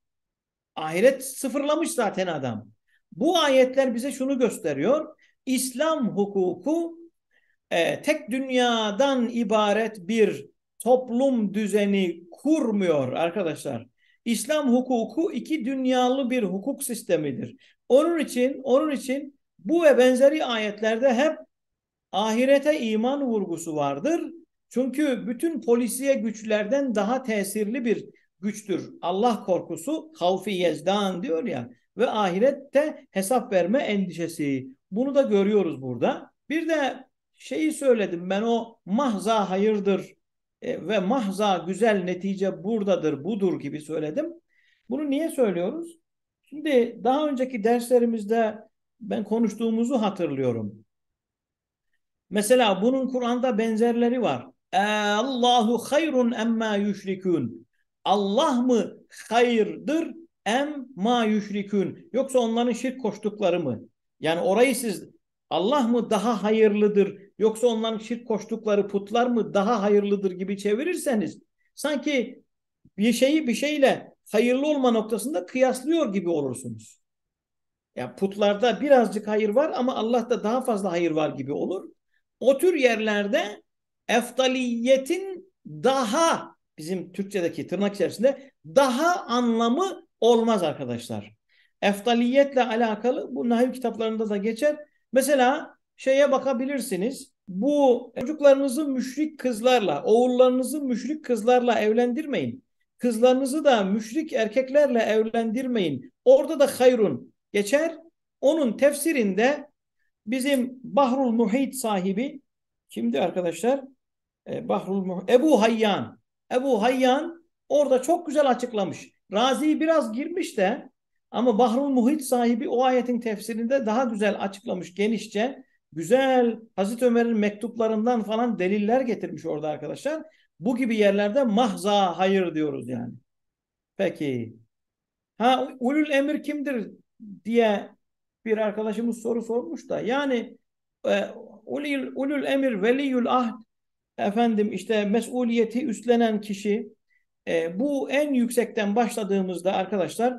A: Ahiret sıfırlamış zaten adam. Bu ayetler bize şunu gösteriyor. İslam hukuku e, tek dünyadan ibaret bir toplum düzeni kurmuyor arkadaşlar. İslam hukuku iki dünyalı bir hukuk sistemidir. Onun için onun için bu ve benzeri ayetlerde hep ahirete iman vurgusu vardır. Çünkü bütün polisiye güçlerden daha tesirli bir güçtür. Allah korkusu havfi yezdan diyor ya ve ahirette hesap verme endişesi. Bunu da görüyoruz burada. Bir de şeyi söyledim ben o mahza hayırdır e, ve mahza güzel netice buradadır, budur gibi söyledim. Bunu niye söylüyoruz? Şimdi daha önceki derslerimizde ben konuştuğumuzu hatırlıyorum. Mesela bunun Kur'an'da benzerleri var. E, Allahu hayrun emma yüşrikün. Allah mı hayırdır em ma yüşrikün. Yoksa onların şirk koştukları mı? Yani orayı siz Allah mı daha hayırlıdır yoksa onların şirk koştukları putlar mı daha hayırlıdır gibi çevirirseniz sanki bir şeyi bir şeyle hayırlı olma noktasında kıyaslıyor gibi olursunuz. Ya yani putlarda birazcık hayır var ama Allah'ta daha fazla hayır var gibi olur. O tür yerlerde eftaliyetin daha bizim Türkçedeki tırnak içerisinde daha anlamı olmaz arkadaşlar. Eftaliyetle alakalı bu nahiv kitaplarında da geçer. Mesela şeye bakabilirsiniz. Bu çocuklarınızı müşrik kızlarla, oğullarınızı müşrik kızlarla evlendirmeyin. Kızlarınızı da müşrik erkeklerle evlendirmeyin. Orada da hayrun geçer. Onun tefsirinde bizim Bahrul Muhit sahibi kimdi arkadaşlar? E, Bahrul Muhit, Ebu Hayyan. Ebu Hayyan orada çok güzel açıklamış. Razi biraz girmiş de ama Bahrul Muhit sahibi o ayetin tefsirinde daha güzel açıklamış genişçe güzel Hazreti Ömer'in mektuplarından falan deliller getirmiş orada arkadaşlar. Bu gibi yerlerde mahza hayır diyoruz yani. Peki. Ha ulul emir kimdir diye bir arkadaşımız soru sormuş da yani e, ulul, ulul emir veliyul ahd efendim işte mesuliyeti üstlenen kişi e, bu en yüksekten başladığımızda arkadaşlar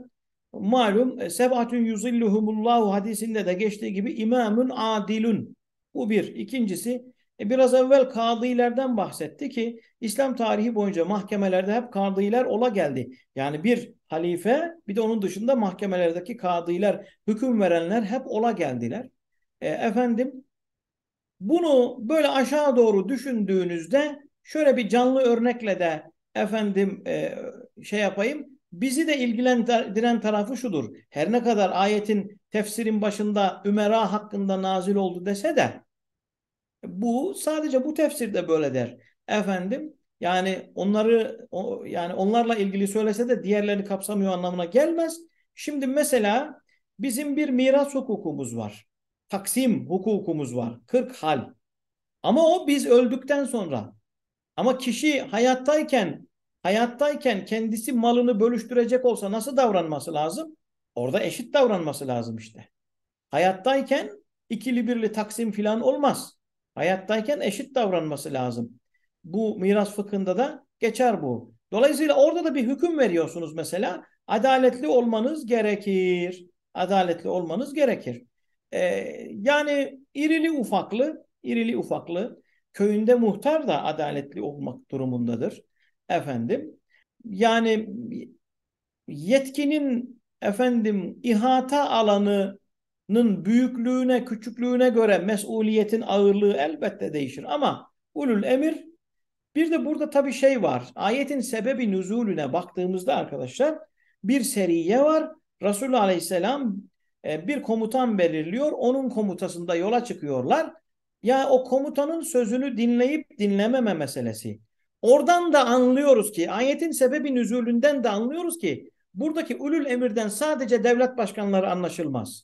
A: Malum e, sebatun yuzilluhumullahu hadisinde de geçtiği gibi imamun adilun. Bu bir. İkincisi e, biraz evvel kadilerden bahsetti ki İslam tarihi boyunca mahkemelerde hep kadiler ola geldi. Yani bir halife bir de onun dışında mahkemelerdeki kadiler, hüküm verenler hep ola geldiler. E, efendim bunu böyle aşağı doğru düşündüğünüzde şöyle bir canlı örnekle de efendim e, şey yapayım Bizi de ilgilendiren tarafı şudur. Her ne kadar ayetin tefsirin başında Ümera hakkında nazil oldu dese de bu sadece bu tefsirde böyle der. Efendim yani onları yani onlarla ilgili söylese de diğerlerini kapsamıyor anlamına gelmez. Şimdi mesela bizim bir miras hukukumuz var. Taksim hukukumuz var. 40 hal. Ama o biz öldükten sonra. Ama kişi hayattayken hayattayken kendisi malını bölüştürecek olsa nasıl davranması lazım? Orada eşit davranması lazım işte. Hayattayken ikili birli taksim filan olmaz. Hayattayken eşit davranması lazım. Bu miras fıkhında da geçer bu. Dolayısıyla orada da bir hüküm veriyorsunuz mesela. Adaletli olmanız gerekir. Adaletli olmanız gerekir. Ee, yani irili ufaklı, irili ufaklı köyünde muhtar da adaletli olmak durumundadır efendim yani yetkinin efendim ihata alanının büyüklüğüne, küçüklüğüne göre mesuliyetin ağırlığı elbette değişir ama ulul emir bir de burada tabii şey var. Ayetin sebebi nüzulüne baktığımızda arkadaşlar bir seriye var. Resulullah Aleyhisselam e, bir komutan belirliyor. Onun komutasında yola çıkıyorlar. Ya o komutanın sözünü dinleyip dinlememe meselesi. Oradan da anlıyoruz ki ayetin sebebi nüzulünden de anlıyoruz ki buradaki ulul emirden sadece devlet başkanları anlaşılmaz.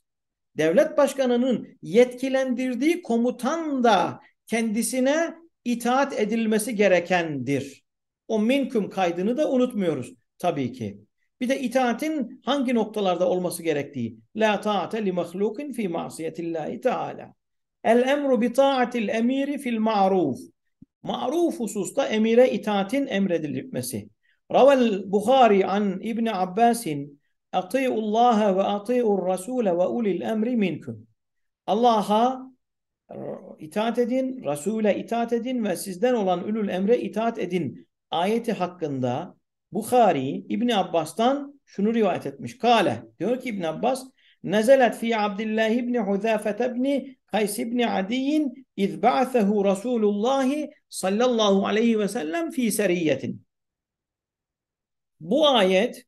A: Devlet başkanının yetkilendirdiği komutan da kendisine itaat edilmesi gerekendir. O minkum kaydını da unutmuyoruz tabii ki. Bir de itaatin hangi noktalarda olması gerektiği. La taate li mahlukin fi masiyetillahi teala. El emru bi taatil emiri fil ma'ruf. Maruf hususta emire itaatin emredilmesi. Ravel Bukhari an İbni Abbasin Ati'ullaha ve ati'ur rasule ve ulil emri minkum. Allah'a itaat edin, Resul'e itaat edin ve sizden olan ülül emre itaat edin. Ayeti hakkında Bukhari İbni Abbas'tan şunu rivayet etmiş. Kale diyor ki İbn Abbas Nezelet fi Abdullah ibn Huzafet ibn Kays ibn Adi iz ba'athahu Resulullah sallallahu aleyhi ve sellem fi seriyetin. Bu ayet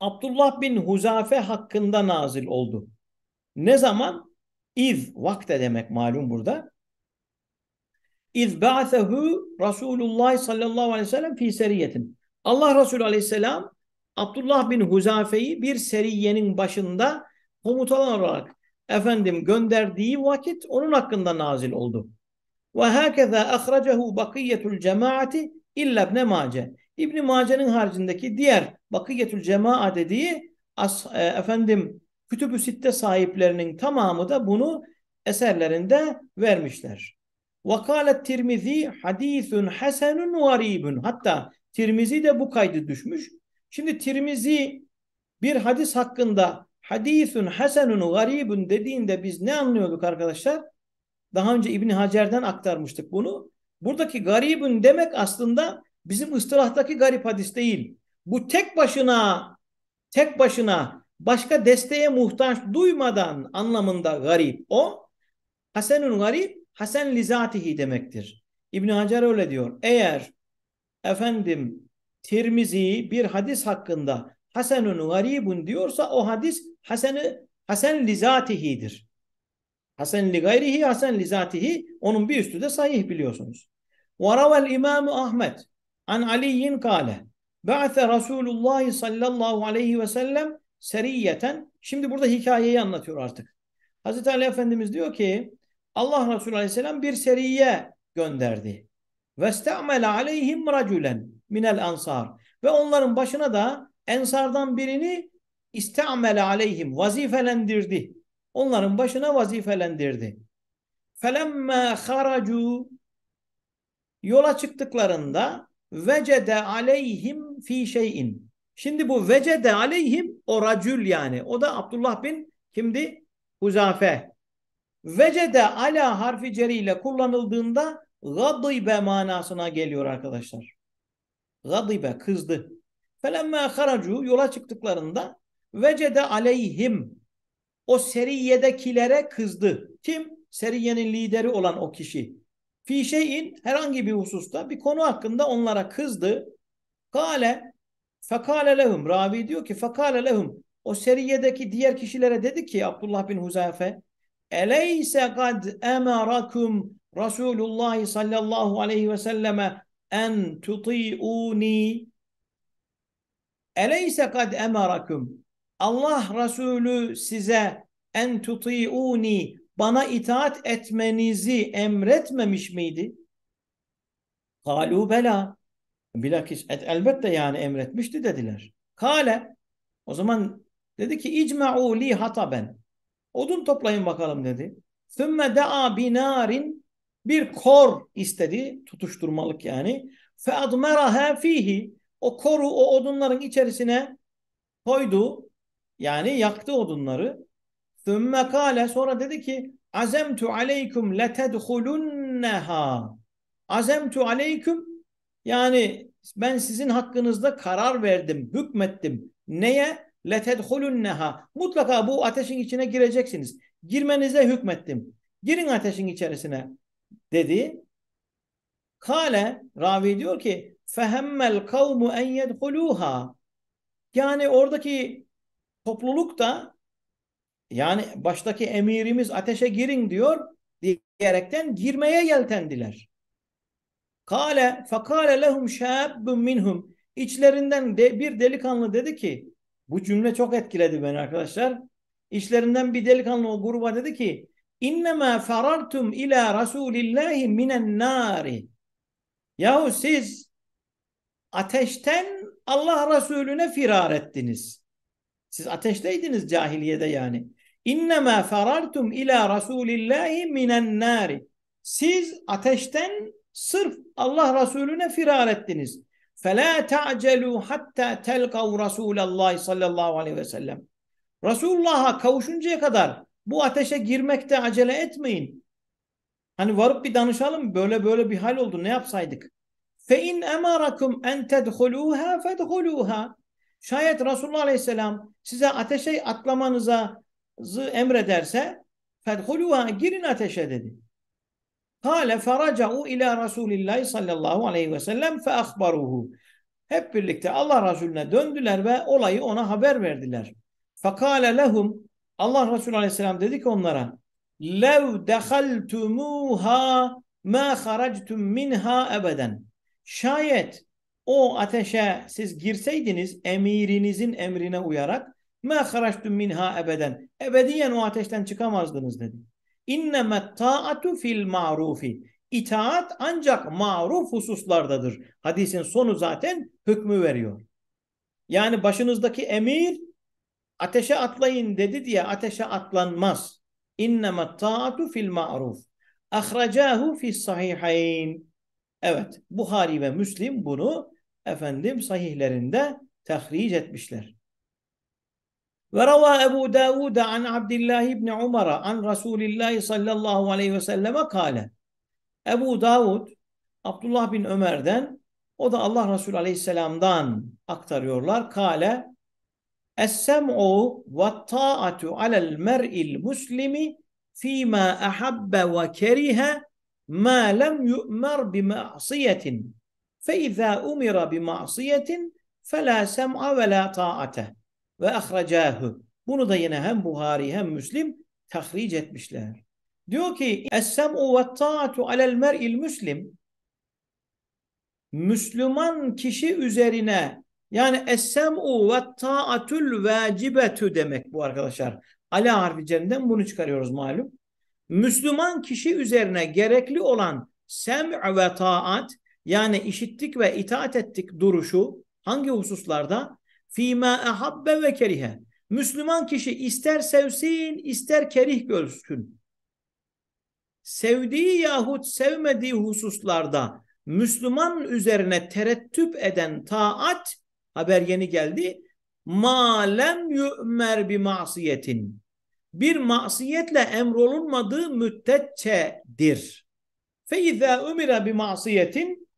A: Abdullah bin Huzafe hakkında nazil oldu. Ne zaman? İz, vakte demek malum burada. İz ba'atehu Resulullah sallallahu aleyhi ve sellem fi seriyetin. Allah Resulü aleyhisselam Abdullah bin Huzafe'yi bir seriyenin başında komutan olarak efendim gönderdiği vakit onun hakkında nazil oldu. Ve hakeza ahracehu bakiyetul cemaati illa ibn Mace. İbn Mace'nin haricindeki diğer bakiyetul cemaa dediği as, e, efendim kütübü sitte sahiplerinin tamamı da bunu eserlerinde vermişler. Vakalet Tirmizi hadisun hasenun varibun. Hatta Tirmizi de bu kaydı düşmüş. Şimdi Tirmizi bir hadis hakkında hadisun hasenun garibun dediğinde biz ne anlıyorduk arkadaşlar? Daha önce İbni Hacer'den aktarmıştık bunu. Buradaki garibun demek aslında bizim ıstılahtaki garip hadis değil. Bu tek başına tek başına başka desteğe muhtaç duymadan anlamında garip. O hasenun garip hasen lizatihi demektir. İbni Hacer öyle diyor. Eğer efendim Tirmizi bir hadis hakkında hasenun garibun diyorsa o hadis haseni Hasan lizatihidir. Hasan Hasen li gayrihi hasen li onun bir üstü de sahih biliyorsunuz. Ve ravel İmam Ahmed an Ali'in kale ba'the Resulullah sallallahu aleyhi ve sellem seriyeten şimdi burada hikayeyi anlatıyor artık. Hazreti Ali Efendimiz diyor ki Allah Resulü aleyhisselam bir seriye gönderdi. Ve aleyhim raculen minel ansar. Ve onların başına da ensardan birini istamel aleyhim vazifelendirdi. Onların başına vazifelendirdi. Felemme haracu yola çıktıklarında vecede aleyhim fi şeyin. Şimdi bu vecede aleyhim o racül yani. O da Abdullah bin kimdi? Huzafe. Vecede ala harfi ceriyle kullanıldığında gaddibe manasına geliyor arkadaşlar. Gadibe kızdı. Felemme haracu yola çıktıklarında vecede aleyhim o seriyedekilere kızdı. Kim? Seriyenin lideri olan o kişi. Fi şeyin herhangi bir hususta bir konu hakkında onlara kızdı. Kale fekale lehum ravi diyor ki fekale lehum o seriyedeki diğer kişilere dedi ki Abdullah bin Huzafe Eleyse kad emerakum Resulullah sallallahu aleyhi ve selleme en tuti'uni eleyse kad emarakum Allah Resulü size en tuti'uni bana itaat etmenizi emretmemiş miydi? Kalu bela. Bilakis et, elbette yani emretmişti dediler. Kale. O zaman dedi ki icma'u li hataben. Odun toplayın bakalım dedi. Sümme da'a binarin bir kor istedi. Tutuşturmalık yani. Fe فَاَضْمَرَهَا fihi O koru o odunların içerisine koydu. Yani yaktı odunları. ثُمَّ kâle Sonra dedi ki azemtu aleykum letedhulunneha. Azemtu aleykum yani ben sizin hakkınızda karar verdim, hükmettim. Neye? Letedhulunneha. Mutlaka bu ateşin içine gireceksiniz. Girmenize hükmettim. Girin ateşin içerisine dedi. Kale ravi diyor ki fehemmel kavmu en yedhuluha. Yani oradaki topluluk da yani baştaki emirimiz ateşe girin diyor diyerekten girmeye yeltendiler. Kale fakale lehum şabbun minhum. İçlerinden de bir delikanlı dedi ki bu cümle çok etkiledi beni arkadaşlar. İçlerinden bir delikanlı o gruba dedi ki İnnemâ ferartum ila Resulillahi minen nâri. Yahu siz ateşten Allah Resulüne firar ettiniz. Siz ateşteydiniz cahiliyede yani. İnnemâ ferartum ila Resulillahi minen nâri. Siz ateşten sırf Allah Resulüne firar ettiniz. فَلَا تَعْجَلُوا hatta تَلْقَوْ رَسُولَ اللّٰهِ sallallahu aleyhi ve sellem. Resulullah'a kavuşuncaya kadar bu ateşe girmekte acele etmeyin. Hani varıp bir danışalım böyle böyle bir hal oldu ne yapsaydık? Fe in emarakum en tedhuluha fedhuluha. Şayet Resulullah Aleyhisselam size ateşe atlamanıza emrederse fedhuluha girin ateşe dedi. Kale feraca'u ila Resulillahi sallallahu aleyhi ve sellem fe akhbaruhu. Hep birlikte Allah Resulüne döndüler ve olayı ona haber verdiler. Fakale lehum Allah Resulü Aleyhisselam dedi ki onlara lev dehaltumuha ma haractum minha ebeden. Şayet o ateşe siz girseydiniz emirinizin emrine uyarak ma haractum minha ebeden. Ebediyen o ateşten çıkamazdınız dedi. İnneme ta'atu fil ma'rufi. İtaat ancak maruf hususlardadır. Hadisin sonu zaten hükmü veriyor. Yani başınızdaki emir Ateşe atlayın dedi diye ateşe atlanmaz. İnnemet taatu fil ma'ruf. Ahracahu fi sahihayn. Evet Buhari ve Müslim bunu efendim sahihlerinde tahric etmişler. Ve rava Ebu Davud an Abdullah ibn Umar an Resulullah sallallahu aleyhi ve selleme kale. Ebu Davud Abdullah bin Ömer'den o da Allah Resulü aleyhisselam'dan aktarıyorlar. Kale Es-sem'u ve ta'atu alel mer'il muslimi fîmâ ahabbe ve kerihe mâ lem yu'mer bi ma'siyetin. Fe izâ umira bi ma'siyetin felâ sem'a ve lâ ta'ate ve ahracâhu. Bunu da yine hem Buhari hem Müslim tahric etmişler. Diyor ki Es-sem'u ve ta'atu alel mer'il muslim Müslüman kişi üzerine yani es-sem'u ve ta'atul vacibetü demek bu arkadaşlar. Ala harfi cerinden bunu çıkarıyoruz malum. Müslüman kişi üzerine gerekli olan sem'u ve taat yani işittik ve itaat ettik duruşu hangi hususlarda? Fîmâ ehabbe ve kerihe. Müslüman kişi ister sevsin ister kerih görsün. Sevdiği yahut sevmediği hususlarda Müslüman üzerine terettüp eden taat Haber yeni geldi. Malem yu'mer bi masiyetin. Bir masiyetle emrolunmadığı müddetçedir. Fe izâ umira bi masiyetin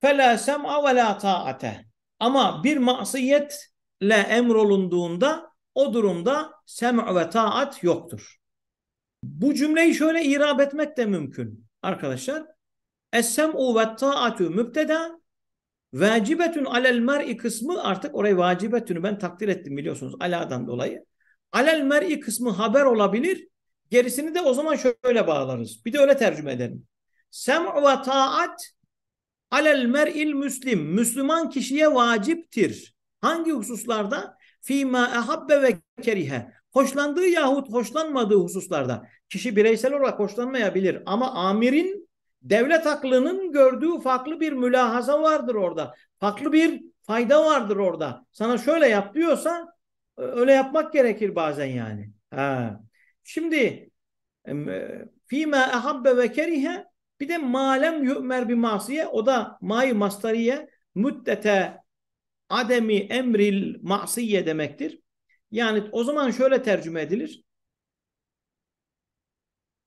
A: fela sem'a ve la ta'ate. Ama bir masiyetle emrolunduğunda o durumda sema ve taat yoktur. Bu cümleyi şöyle irab etmek de mümkün arkadaşlar. Es-sem'u ve ta'atu mübteda Vacibetün alel mer'i kısmı artık orayı vacibetünü ben takdir ettim biliyorsunuz aladan dolayı. Alel mer'i kısmı haber olabilir. Gerisini de o zaman şöyle bağlarız. Bir de öyle tercüme edelim. Sem'u ve taat alel mer'il müslim. Müslüman kişiye vaciptir. Hangi hususlarda? Fîmâ ehabbe ve kerihe. Hoşlandığı yahut hoşlanmadığı hususlarda. Kişi bireysel olarak hoşlanmayabilir ama amirin devlet aklının gördüğü farklı bir mülahaza vardır orada. Farklı bir fayda vardır orada. Sana şöyle yap diyorsa e, öyle yapmak gerekir bazen yani. Ha. Şimdi e, fîmâ ehabbe ve kerihe bir de malem yu'mer bi masiye o da may mastariye müddete ademi emril masiye demektir. Yani o zaman şöyle tercüme edilir.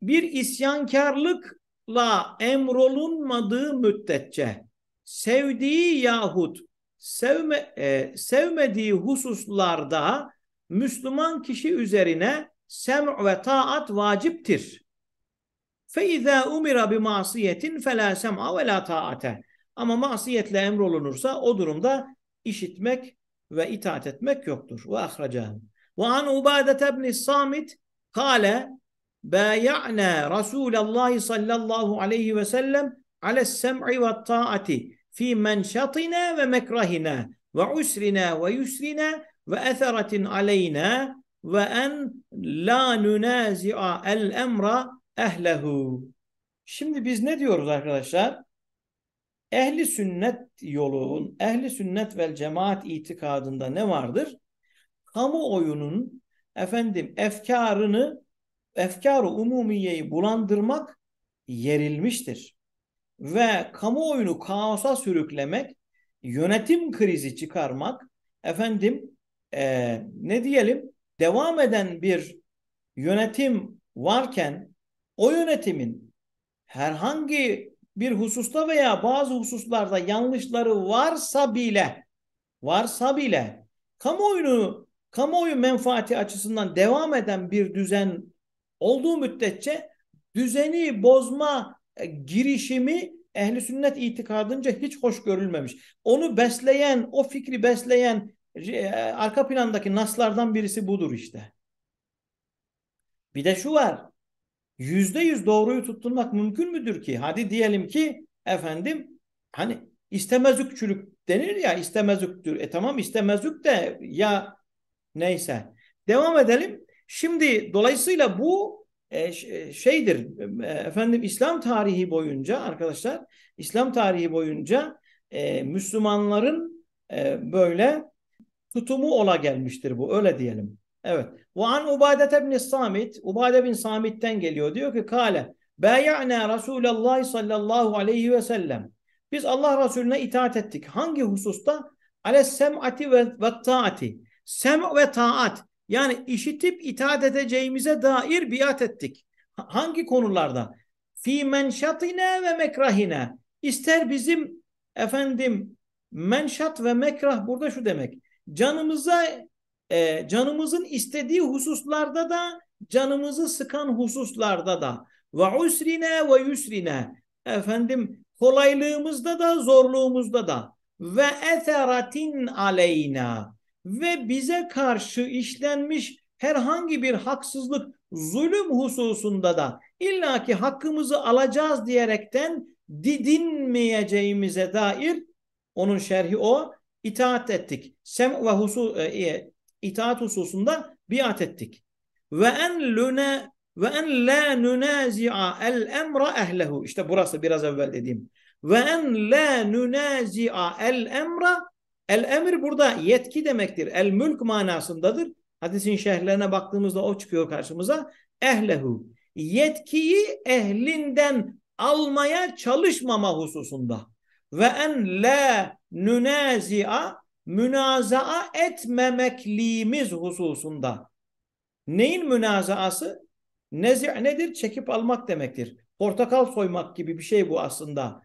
A: Bir isyankarlık la emrolunmadığı müddetçe sevdiği yahut sevme, e, sevmediği hususlarda Müslüman kişi üzerine sem ve taat vaciptir. Fe izâ umira bi masiyetin felâ sem'a ve taate. Ama masiyetle emrolunursa o durumda işitmek ve itaat etmek yoktur. Ve ahracahu. Ve an Ubadete ibn Samit kale Bayana Rasulullah sallallahu aleyhi ve sellem ales sem'i ve ta'ati fi menşatina ve mekrahina ve usrina ve yusrina ve eseretin aleyna ve en la nunazi'a el emra ehlehu. Şimdi biz ne diyoruz arkadaşlar? Ehli sünnet yolun, ehli sünnet vel cemaat itikadında ne vardır? Kamuoyunun efendim efkarını efkar-ı umumiyeyi bulandırmak yerilmiştir. Ve kamuoyunu kaosa sürüklemek, yönetim krizi çıkarmak, efendim e, ne diyelim devam eden bir yönetim varken o yönetimin herhangi bir hususta veya bazı hususlarda yanlışları varsa bile varsa bile kamuoyunu kamuoyu menfaati açısından devam eden bir düzen olduğu müddetçe düzeni bozma e, girişimi ehli sünnet itikadınca hiç hoş görülmemiş. Onu besleyen, o fikri besleyen e, arka plandaki naslardan birisi budur işte. Bir de şu var. Yüzde yüz doğruyu tutturmak mümkün müdür ki? Hadi diyelim ki efendim hani istemezükçülük denir ya istemezüktür. E tamam istemezük de ya neyse. Devam edelim. Şimdi dolayısıyla bu e, e, şeydir e, efendim İslam tarihi boyunca arkadaşlar İslam tarihi boyunca e, Müslümanların e, böyle tutumu ola gelmiştir bu öyle diyelim. Evet. Ve an Ubadete bin Samit, Ubade bin Samit'ten geliyor. Diyor ki kale Beya'na Resulallah sallallahu aleyhi ve sellem. Biz Allah Resulüne itaat ettik. Hangi hususta? ale sem'ati ve, ve taati. Sem ve taat. Yani işitip itaat edeceğimize dair biat ettik. Hangi konularda? Fi menşatine ve mekrahine. İster bizim efendim menşat ve mekrah burada şu demek. Canımıza e, canımızın istediği hususlarda da canımızı sıkan hususlarda da ve usrine ve yusrine efendim kolaylığımızda da zorluğumuzda da ve eseratin aleyna ve bize karşı işlenmiş herhangi bir haksızlık, zulüm hususunda da illaki hakkımızı alacağız diyerekten didinmeyeceğimize dair onun şerhi o itaat ettik. Sem ve husu, e, e, itaat hususunda biat ettik. Ve en lüne ve en la nunazi'a el emra ehlehu. İşte burası biraz evvel dediğim. Ve en la nunazi'a el emra El emir burada yetki demektir. El mülk manasındadır. Hadisin şehirlerine baktığımızda o çıkıyor karşımıza. Ehlehu. Yetkiyi ehlinden almaya çalışmama hususunda. Ve en la nünazia münazaa etmemekliğimiz hususunda. Neyin münazaası? Nezi nedir? Çekip almak demektir. Portakal soymak gibi bir şey bu aslında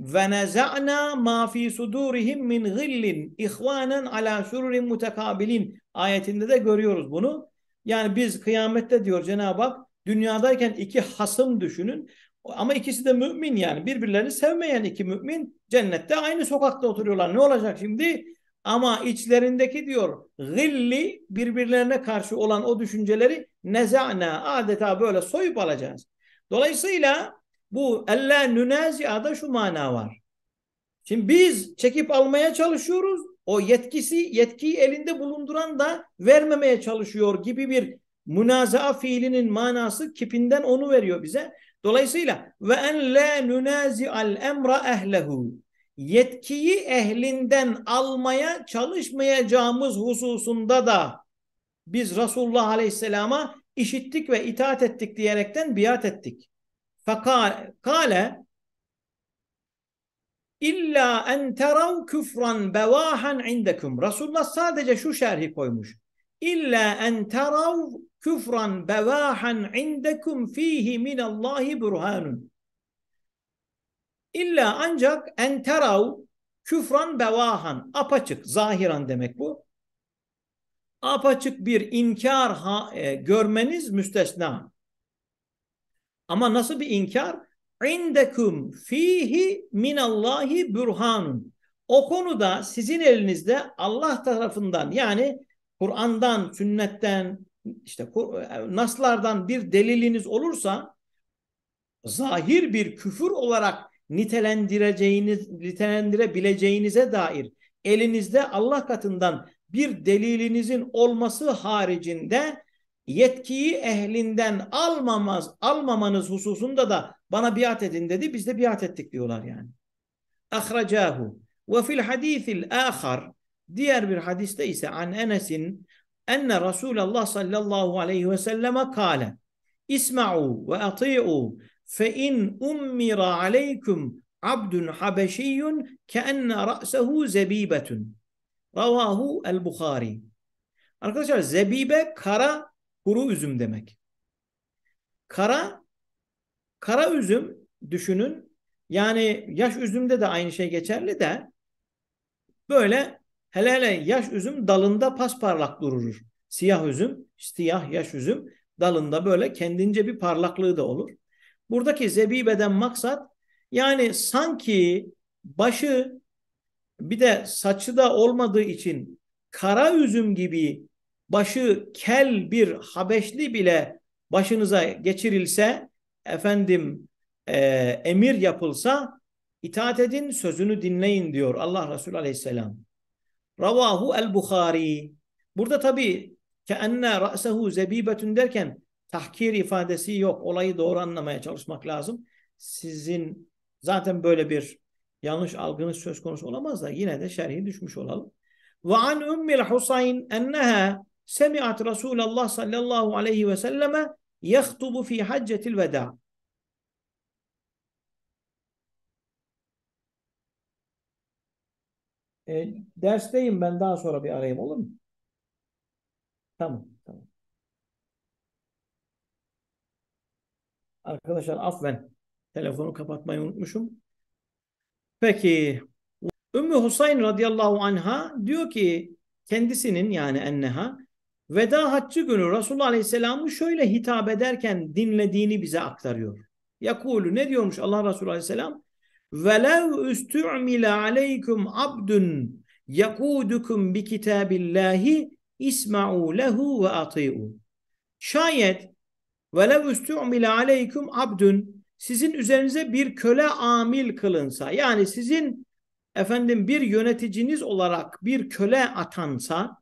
A: ve neza'na ma fi sudurihim min ghillin, ihvanen ala şururin mutakabilin ayetinde de görüyoruz bunu. Yani biz kıyamette diyor Cenab-ı Hak dünyadayken iki hasım düşünün ama ikisi de mümin yani birbirlerini sevmeyen iki mümin cennette aynı sokakta oturuyorlar. Ne olacak şimdi? Ama içlerindeki diyor gilli birbirlerine karşı olan o düşünceleri neza'na adeta böyle soyup alacağız. Dolayısıyla bu elle nünaziada şu mana var. Şimdi biz çekip almaya çalışıyoruz. O yetkisi yetkiyi elinde bulunduran da vermemeye çalışıyor gibi bir münazaa fiilinin manası kipinden onu veriyor bize. Dolayısıyla ve en la nunazi'al emra ehlehu yetkiyi ehlinden almaya çalışmayacağımız hususunda da biz Resulullah Aleyhisselam'a işittik ve itaat ettik diyerekten biat ettik. Fakale İlla en terav küfran bevahan indeküm. Resulullah sadece şu şerhi koymuş. İlla en terav küfran عندكم." indeküm fihi minallahi burhanun. İlla ancak en terav küfran bevahan. Apaçık, zahiran demek bu. Apaçık bir inkar ha, e, görmeniz müstesna. Ama nasıl bir inkar? İndekum fihi minallahi burhanun. O konuda sizin elinizde Allah tarafından yani Kur'an'dan, sünnetten, işte naslardan bir deliliniz olursa zahir bir küfür olarak nitelendireceğiniz, nitelendirebileceğinize dair elinizde Allah katından bir delilinizin olması haricinde yetkiyi ehlinden almamaz, almamanız hususunda da bana biat edin dedi. Biz de biat ettik diyorlar yani. Ahracahu ve fil hadisil ahar diğer bir hadiste ise an Enes'in enne Resulallah sallallahu aleyhi ve selleme kale İsma'u ve ati'u fe in ummira aleykum abdun habeşiyyun keenne ra'sehu zebibetun. Ravahu el-Bukhari. Arkadaşlar zebibe kara Kuru üzüm demek. Kara kara üzüm düşünün. Yani yaş üzümde de aynı şey geçerli de böyle hele hele yaş üzüm dalında pasparlak durur. Siyah üzüm, siyah yaş üzüm dalında böyle kendince bir parlaklığı da olur. Buradaki zebibeden maksat yani sanki başı bir de saçı da olmadığı için kara üzüm gibi başı kel bir Habeşli bile başınıza geçirilse efendim e, emir yapılsa itaat edin sözünü dinleyin diyor Allah Resulü Aleyhisselam. Ravahu el-Bukhari. Burada tabi keenne ra'sehu zebibetün derken tahkir ifadesi yok. Olayı doğru anlamaya çalışmak lazım. Sizin zaten böyle bir yanlış algınız söz konusu olamaz da yine de şerhi düşmüş olalım. Ve an Ümmül Husayn enneha Semi'at Resulallah sallallahu aleyhi ve selleme yehtubu fi haccetil veda. E, dersteyim ben daha sonra bir arayayım olur mu? Tamam. tamam. Arkadaşlar affen. Telefonu kapatmayı unutmuşum. Peki. Ümmü Husayn radıyallahu anha diyor ki kendisinin yani enneha Veda haccı günü Resulullah Aleyhisselam'ı şöyle hitap ederken dinlediğini bize aktarıyor. Yakulu ne diyormuş Allah Resulü Aleyhisselam? Velev üstü'mile aleyküm abdün yakudukum bi kitabillahi isma'u lehu ve ati'u. Şayet velev üstü'mile aleyküm abdün sizin üzerinize bir köle amil kılınsa yani sizin efendim bir yöneticiniz olarak bir köle atansa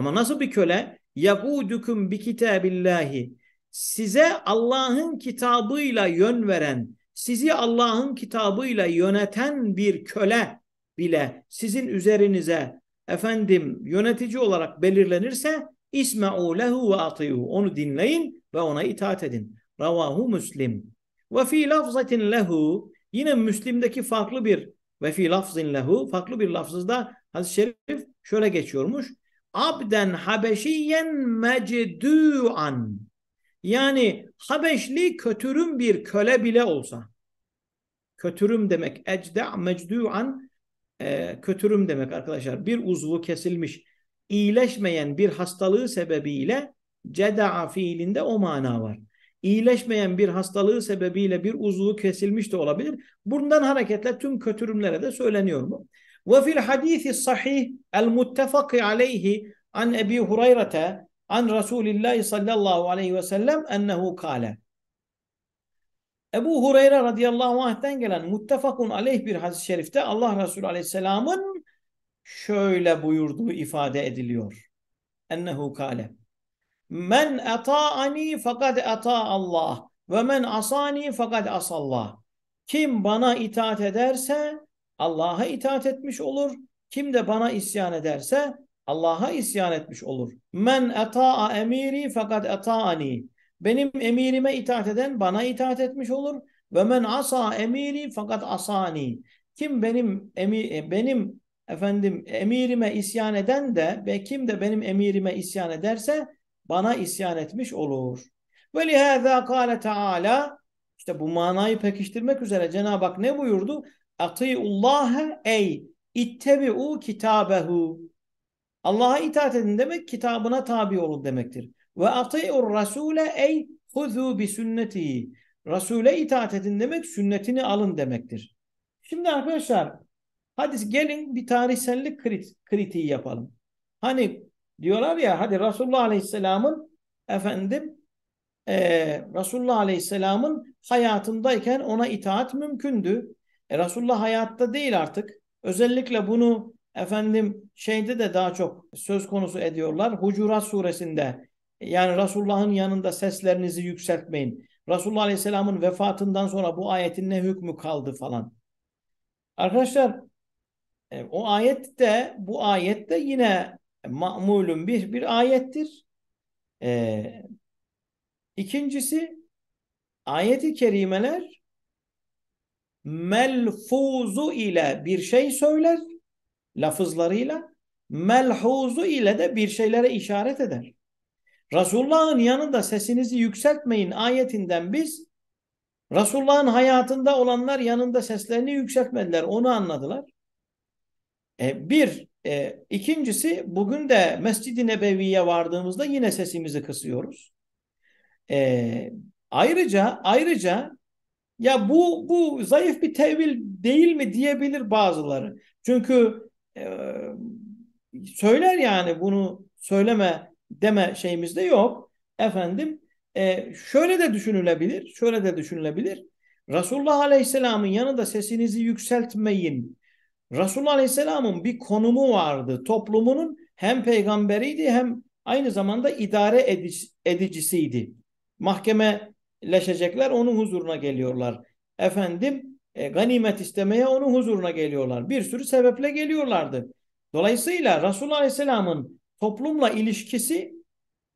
A: ama nasıl bir köle? Yagûdüküm bi kitâbillâhi. Size Allah'ın kitabıyla yön veren, sizi Allah'ın kitabıyla yöneten bir köle bile sizin üzerinize efendim yönetici olarak belirlenirse İsme'u lehu ve ati'u. Onu dinleyin ve ona itaat edin. Ravahu Müslim. Ve fi lafzatin lehu. Yine Müslim'deki farklı bir ve fi lafzin lehu. Farklı bir lafzızda Hazreti şerif şöyle geçiyormuş abden habeşiyen mecdu'an yani Habeşli kötürüm bir köle bile olsa kötürüm demek ecda mecdu'an e, kötürüm demek arkadaşlar bir uzvu kesilmiş iyileşmeyen bir hastalığı sebebiyle ceda'a fiilinde o mana var. İyileşmeyen bir hastalığı sebebiyle bir uzvu kesilmiş de olabilir. Bundan hareketle tüm kötürümlere de söyleniyor mu? Ve fil hadisi sahih el muttefaki aleyhi an Ebi Hureyre'te an Resulillahi sallallahu aleyhi ve sellem ennehu kale. Ebu Hureyre radıyallahu anh'ten gelen muttefakun aleyh bir hadis-i şerifte Allah Resulü aleyhisselamın şöyle buyurduğu ifade ediliyor. Ennehu kale. Men ata'ani fakat ata Allah ve men asani fakat asallah. Kim bana itaat ederse Allah'a itaat etmiş olur. Kim de bana isyan ederse Allah'a isyan etmiş olur. Men eta'a emiri fakat ataani. Benim emirime itaat eden bana itaat etmiş olur. Ve men asa emiri fakat asani. Kim benim emi, benim efendim emirime isyan eden de ve kim de benim emirime isyan ederse bana isyan etmiş olur. Ve lihâzâ kâle teâlâ işte bu manayı pekiştirmek üzere Cenab-ı Hak ne buyurdu? Atiullaha ey ittebi'u kitabehu. Allah'a itaat edin demek kitabına tabi olun demektir. Ve ati'ur rasule ey huzu bi sünneti. Rasule itaat edin demek sünnetini alın demektir. Şimdi arkadaşlar hadi gelin bir tarihsellik krit, kritiği yapalım. Hani diyorlar ya hadi Resulullah Aleyhisselam'ın efendim e, Resulullah Aleyhisselam'ın hayatındayken ona itaat mümkündü. E Resulullah hayatta değil artık. Özellikle bunu efendim şeyde de daha çok söz konusu ediyorlar. Hucurat suresinde yani Resulullah'ın yanında seslerinizi yükseltmeyin. Resulullah Aleyhisselam'ın vefatından sonra bu ayetin ne hükmü kaldı falan. Arkadaşlar e, o ayet de bu ayet de yine ma'mulun bir bir ayettir. Ee, ikincisi ayeti kerimeler melfuzu ile bir şey söyler lafızlarıyla melhuzu ile de bir şeylere işaret eder. Resulullah'ın yanında sesinizi yükseltmeyin ayetinden biz Resulullah'ın hayatında olanlar yanında seslerini yükseltmediler. Onu anladılar. E, bir, e, ikincisi bugün de Mescid-i Nebevi'ye vardığımızda yine sesimizi kısıyoruz. E, ayrıca ayrıca ya bu bu zayıf bir tevil değil mi diyebilir bazıları. Çünkü e, söyler yani bunu söyleme deme şeyimiz de yok. Efendim e, şöyle de düşünülebilir, şöyle de düşünülebilir. Resulullah Aleyhisselam'ın yanında sesinizi yükseltmeyin. Resulullah Aleyhisselam'ın bir konumu vardı. Toplumunun hem peygamberiydi hem aynı zamanda idare edicisiydi. Mahkeme leşecekler onun huzuruna geliyorlar. Efendim e, ganimet istemeye onun huzuruna geliyorlar. Bir sürü sebeple geliyorlardı. Dolayısıyla Resulullah Aleyhisselam'ın toplumla ilişkisi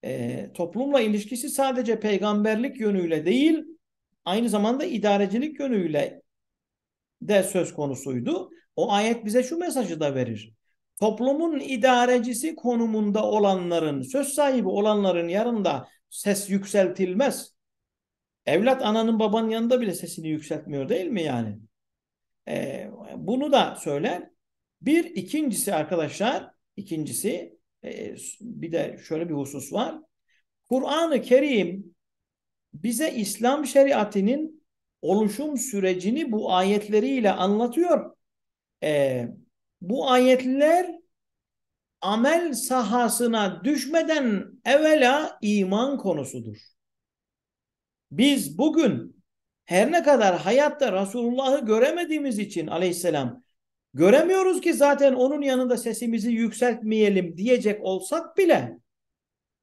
A: e, toplumla ilişkisi sadece peygamberlik yönüyle değil aynı zamanda idarecilik yönüyle de söz konusuydu. O ayet bize şu mesajı da verir. Toplumun idarecisi konumunda olanların, söz sahibi olanların yanında ses yükseltilmez. Evlat ananın babanın yanında bile sesini yükseltmiyor değil mi yani? E, bunu da söyler. Bir ikincisi arkadaşlar ikincisi e, bir de şöyle bir husus var. Kur'an-ı Kerim bize İslam şeriatinin oluşum sürecini bu ayetleriyle anlatıyor. E, bu ayetler amel sahasına düşmeden evvela iman konusudur. Biz bugün her ne kadar hayatta Resulullah'ı göremediğimiz için aleyhisselam göremiyoruz ki zaten onun yanında sesimizi yükseltmeyelim diyecek olsak bile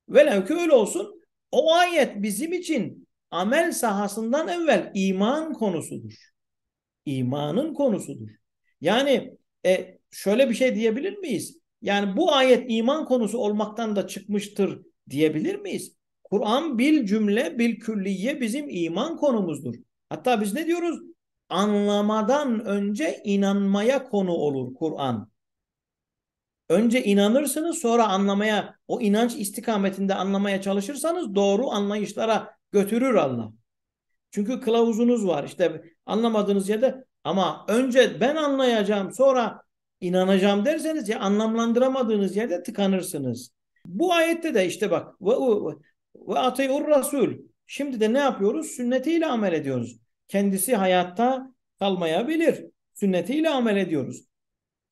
A: velev ki öyle olsun o ayet bizim için amel sahasından evvel iman konusudur. İmanın konusudur. Yani e, şöyle bir şey diyebilir miyiz? Yani bu ayet iman konusu olmaktan da çıkmıştır diyebilir miyiz? Kur'an bil cümle bil külliye bizim iman konumuzdur. Hatta biz ne diyoruz? Anlamadan önce inanmaya konu olur Kur'an. Önce inanırsınız sonra anlamaya, o inanç istikametinde anlamaya çalışırsanız doğru anlayışlara götürür Allah. Çünkü kılavuzunuz var işte anlamadığınız yerde ama önce ben anlayacağım sonra inanacağım derseniz ya anlamlandıramadığınız yerde tıkanırsınız. Bu ayette de işte bak ve ateyur rasul. Şimdi de ne yapıyoruz? Sünnetiyle amel ediyoruz. Kendisi hayatta kalmayabilir. Sünnetiyle amel ediyoruz.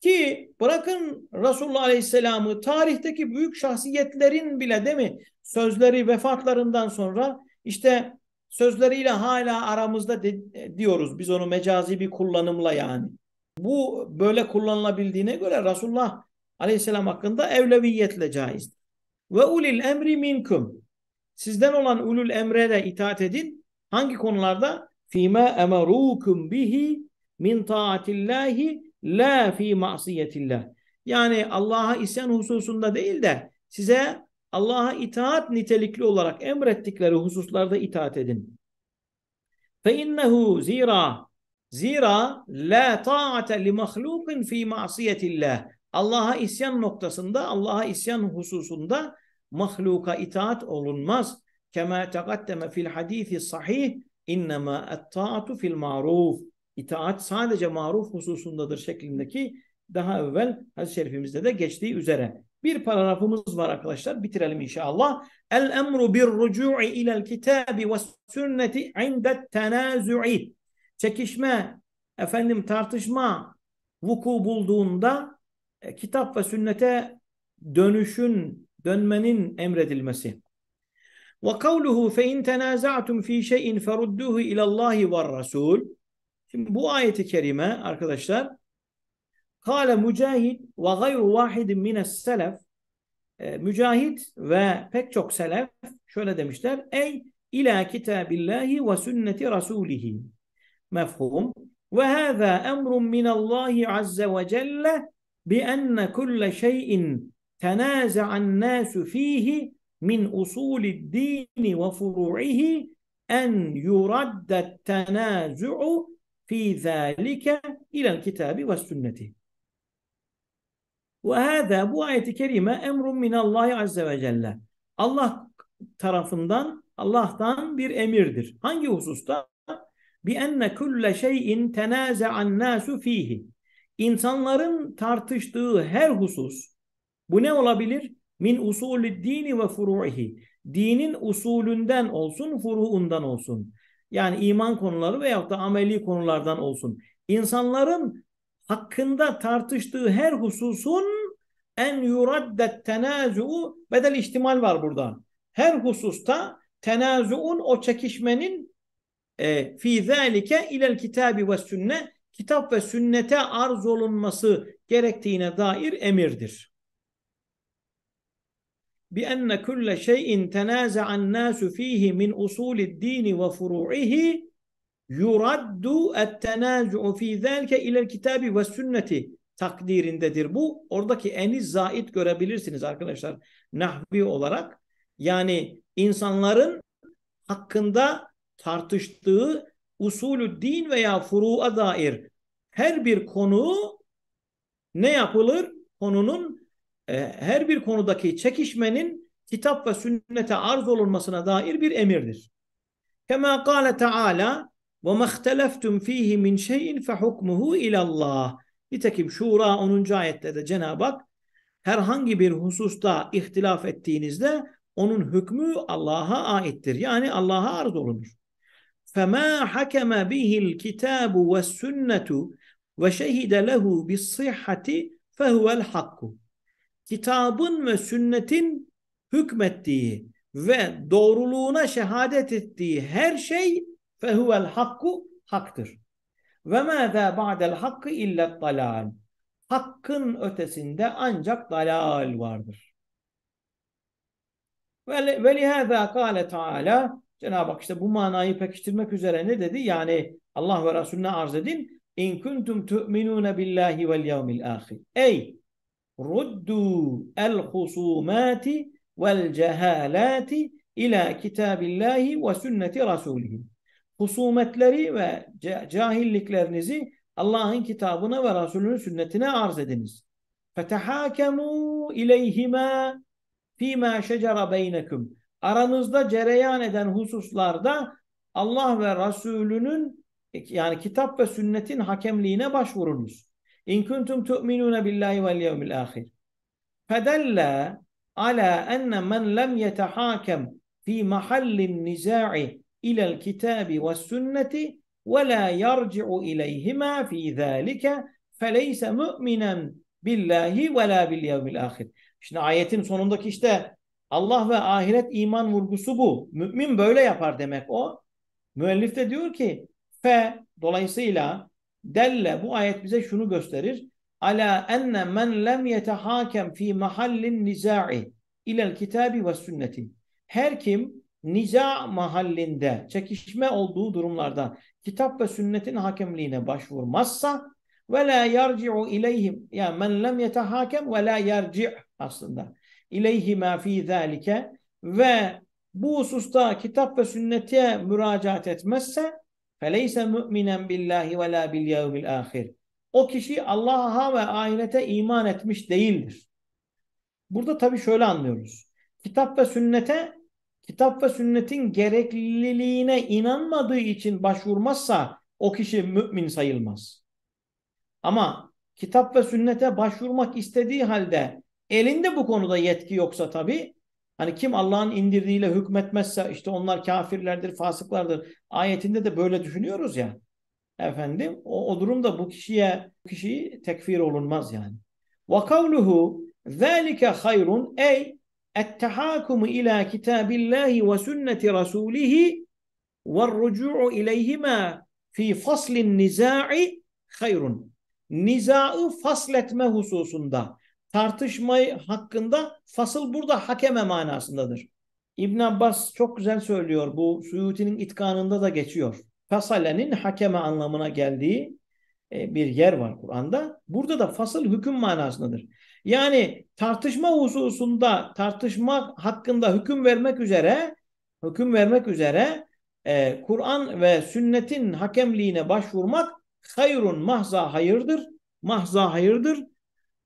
A: Ki bırakın Resulullah Aleyhisselam'ı tarihteki büyük şahsiyetlerin bile değil mi sözleri vefatlarından sonra işte sözleriyle hala aramızda de, diyoruz biz onu mecazi bir kullanımla yani. Bu böyle kullanılabildiğine göre Resulullah Aleyhisselam hakkında evleviyetle caizdir. Ve ulil emri minkum. Sizden olan ulul emre de itaat edin. Hangi konularda? Fîmâ emerûkum bihi min taatillahi la fi masiyetillah. Yani Allah'a isyan hususunda değil de size Allah'a itaat nitelikli olarak emrettikleri hususlarda itaat edin. Fe innehu zira zira la ta'ate li mahlukin fi masiyetillah. Allah'a isyan noktasında, Allah'a isyan hususunda mahluka itaat olunmaz. Kema taqaddeme fil hadisi sahih innema et-taatu fil maruf. İtaat sadece maruf hususundadır şeklindeki daha evvel hadis-i şerifimizde de geçtiği üzere. Bir paragrafımız var arkadaşlar. Bitirelim inşallah. El emru bir rucu'i ilel kitabi ve sünneti indet tenazu'i. Çekişme, efendim tartışma vuku bulduğunda e, kitap ve sünnete dönüşün dönmenin emredilmesi. Ve kavluhu fe in tenazatum fi şey'in ferudduhu ila Allahi ve Rasul. Şimdi bu ayeti kerime arkadaşlar Kale Mücahid ve gayru vahidin mines selef e, Mücahit ve pek çok selef şöyle demişler. Ey ila kitabillahi ve sünneti rasulihi. Mefhum. Ve hâzâ emrun minallahi azze ve celle bi enne kulle şeyin tenaza'an nasu fihi min usulid dini ve furu'ihi en yuraddet tenazu'u fi zalike ilel kitabi ve sünneti. Ve hâzâ bu ayeti kerime emrun minallahi azze ve celle. Allah tarafından, Allah'tan bir emirdir. Hangi hususta? Bi enne kulle şeyin tenâze'an nâsu fihi. İnsanların tartıştığı her husus, bu ne olabilir? Min usulü dini ve furuhi, Dinin usulünden olsun, furuundan olsun. Yani iman konuları veyahut da ameli konulardan olsun. İnsanların hakkında tartıştığı her hususun en yuraddet tenazu'u bedel ihtimal var burada. Her hususta tenazu'un o çekişmenin e, fi zalike ilel kitabi ve sünne kitap ve sünnete arz olunması gerektiğine dair emirdir bi enne kulle şeyin tenaza'an nasu fihi min usulid dini ve furu'ihi yuraddu et tenazu'u fi zelke ilel kitabi ve sünneti takdirindedir bu. Oradaki eni zait görebilirsiniz arkadaşlar nahvi olarak. Yani insanların hakkında tartıştığı usulü din veya furu'a dair her bir konu ne yapılır? Konunun e, her bir konudaki çekişmenin kitap ve sünnete arz olunmasına dair bir emirdir. Kema kâle Teala ve mahteleftum fihi min şeyin fe hukmuhu ilallah. Nitekim Şura 10. ayette de Cenab-ı Hak herhangi bir hususta ihtilaf ettiğinizde onun hükmü Allah'a aittir. Yani Allah'a arz olunur. فَمَا ve بِهِ ve وَالسُنَّةُ lehu لَهُ بِالصِّحَّةِ فَهُوَ الْحَقُّ kitabın ve sünnetin hükmettiği ve doğruluğuna şehadet ettiği her şey fehuvel hakku haktır. Ve mâzâ ba'del hakkı illa dalal. Hakkın ötesinde ancak dalal vardır. Ve lihâzâ kâle Teala Cenab-ı Hak işte bu manayı pekiştirmek üzere ne dedi? Yani Allah ve Resulüne arz edin. İn kuntum tu'minune billahi vel yevmil ahir. Ey ruddu el husumati vel cehalati ila kitabillahi ve sünneti rasulihi. Husumetleri ve cahilliklerinizi Allah'ın kitabına ve Resulünün sünnetine arz ediniz. Fetehakemu ileyhima fîmâ şecera beynekum. Aranızda cereyan eden hususlarda Allah ve Resulünün yani kitap ve sünnetin hakemliğine başvurunuz. İn kuntum tu'minuna billahi vel yevmil ahir. Fedalla ala enne men lem yetehakem fi mahallin niza'i ilel kitabi ve sünneti ve la yarci'u ileyhima fi zâlike feleyse mu'minen billahi ve la bil yevmil ahir. Şimdi ayetin sonundaki işte Allah ve ahiret iman vurgusu bu. Mümin böyle yapar demek o. Müellif de diyor ki fe dolayısıyla delle bu ayet bize şunu gösterir. Ala enne men lem yetehakem fi mahallin niza'i ilel kitabi ve Sünnetin. Her kim niza mahallinde çekişme olduğu durumlarda kitap ve sünnetin hakemliğine başvurmazsa ve la yarci'u ileyhim ya men lem yetehakem ve la yarci' aslında ileyhima fi zalike ve bu hususta kitap ve sünnete müracaat etmezse Feleyse mu'minen billahi ve la bil yevmil ahir. O kişi Allah'a ve ahirete iman etmiş değildir. Burada tabii şöyle anlıyoruz. Kitap ve sünnete, kitap ve sünnetin gerekliliğine inanmadığı için başvurmazsa o kişi mümin sayılmaz. Ama kitap ve sünnete başvurmak istediği halde elinde bu konuda yetki yoksa tabii. Hani kim Allah'ın indirdiğiyle hükmetmezse işte onlar kafirlerdir, fasıklardır. Ayetinde de böyle düşünüyoruz ya. Efendim o, o durumda bu kişiye bu kişiyi tekfir olunmaz yani. Ve kavluhu zâlike hayrun ey ettehakumu ila kitabillahi ve sünneti rasulihi ve rucu'u ileyhima fi faslin nizai hayrun. Nizaı fasletme hususunda tartışmayı hakkında fasıl burada hakeme manasındadır. İbn Abbas çok güzel söylüyor bu Suyuti'nin itkanında da geçiyor. Fasalenin hakeme anlamına geldiği e, bir yer var Kur'an'da. Burada da fasıl hüküm manasındadır. Yani tartışma hususunda tartışma hakkında hüküm vermek üzere hüküm vermek üzere e, Kur'an ve sünnetin hakemliğine başvurmak hayrun mahza hayırdır. Mahza hayırdır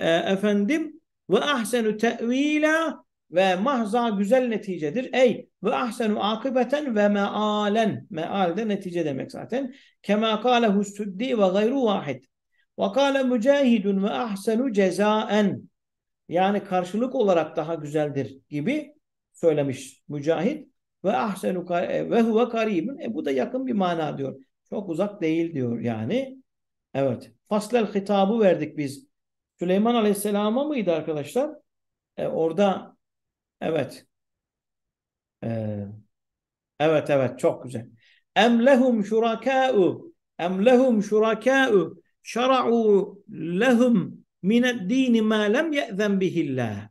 A: e, efendim ve ahsenu tevila ve mahza güzel neticedir. Ey ve ahsenu akibeten ve mealen. Meal de netice demek zaten. Kema kâlehu süddi ve gayru vahid. Ve kâle mücahidun ve ahsenu cezaen. Yani karşılık olarak daha güzeldir gibi söylemiş Mücahit. Ve ahsenu e, ve huve karibun. E bu da yakın bir mana diyor. Çok uzak değil diyor yani. Evet. Faslel hitabı verdik biz Süleyman Aleyhisselam'a mıydı arkadaşlar? E, orada evet. E, evet evet çok güzel. Em lehum şurakâ'u em lehum şurakâ'u şara'u lehum mined dini ma lem ye'zen bihillah.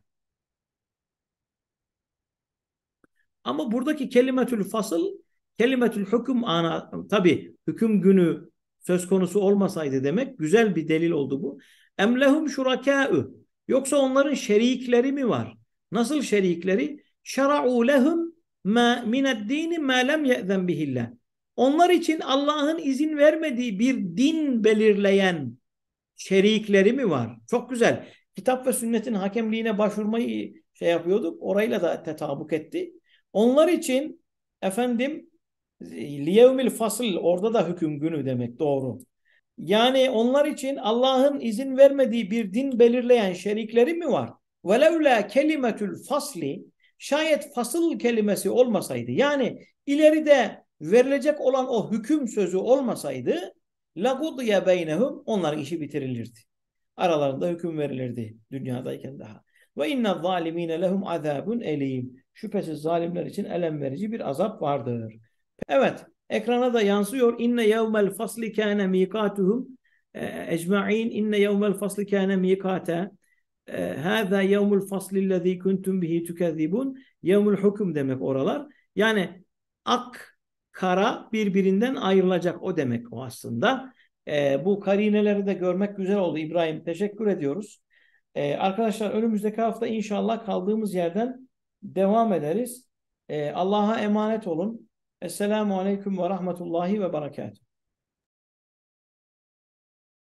A: Ama buradaki kelimetül fasıl, kelimetül hüküm ana, tabi hüküm günü söz konusu olmasaydı demek güzel bir delil oldu bu. Emlehum lehum Yoksa onların şerikleri mi var? Nasıl şerikleri? Şera'u lehum ma mined dini ma lem ye'zen Onlar için Allah'ın izin vermediği bir din belirleyen şerikleri mi var? Çok güzel. Kitap ve sünnetin hakemliğine başvurmayı şey yapıyorduk. Orayla da tetabuk etti. Onlar için efendim liyevmil fasıl orada da hüküm günü demek doğru. Yani onlar için Allah'ın izin vermediği bir din belirleyen şerikleri mi var? وَلَوْلَا kelimetül fasli Şayet fasıl kelimesi olmasaydı yani ileride verilecek olan o hüküm sözü olmasaydı لَقُضْيَ بَيْنَهُمْ Onların işi bitirilirdi. Aralarında hüküm verilirdi dünyadayken daha. Ve inna zalimine lehum azabun elim. Şüphesiz zalimler için elem verici bir azap vardır. Evet. Ekrana da yansıyor. İnne yevmel fasli kâne mikâtuhum ecma'in inne yevmel fasli kâne mikâte e, hâzâ yevmul fasli lezî kuntum bihi tükezzibun yevmul hukum demek oralar. Yani ak kara birbirinden ayrılacak o demek o aslında. E, bu karineleri de görmek güzel oldu İbrahim. Teşekkür ediyoruz. E, arkadaşlar önümüzdeki hafta inşallah kaldığımız yerden devam ederiz. E, Allah'a emanet olun. Esselamu Aleyküm ve Rahmetullahi ve Berekatuhu.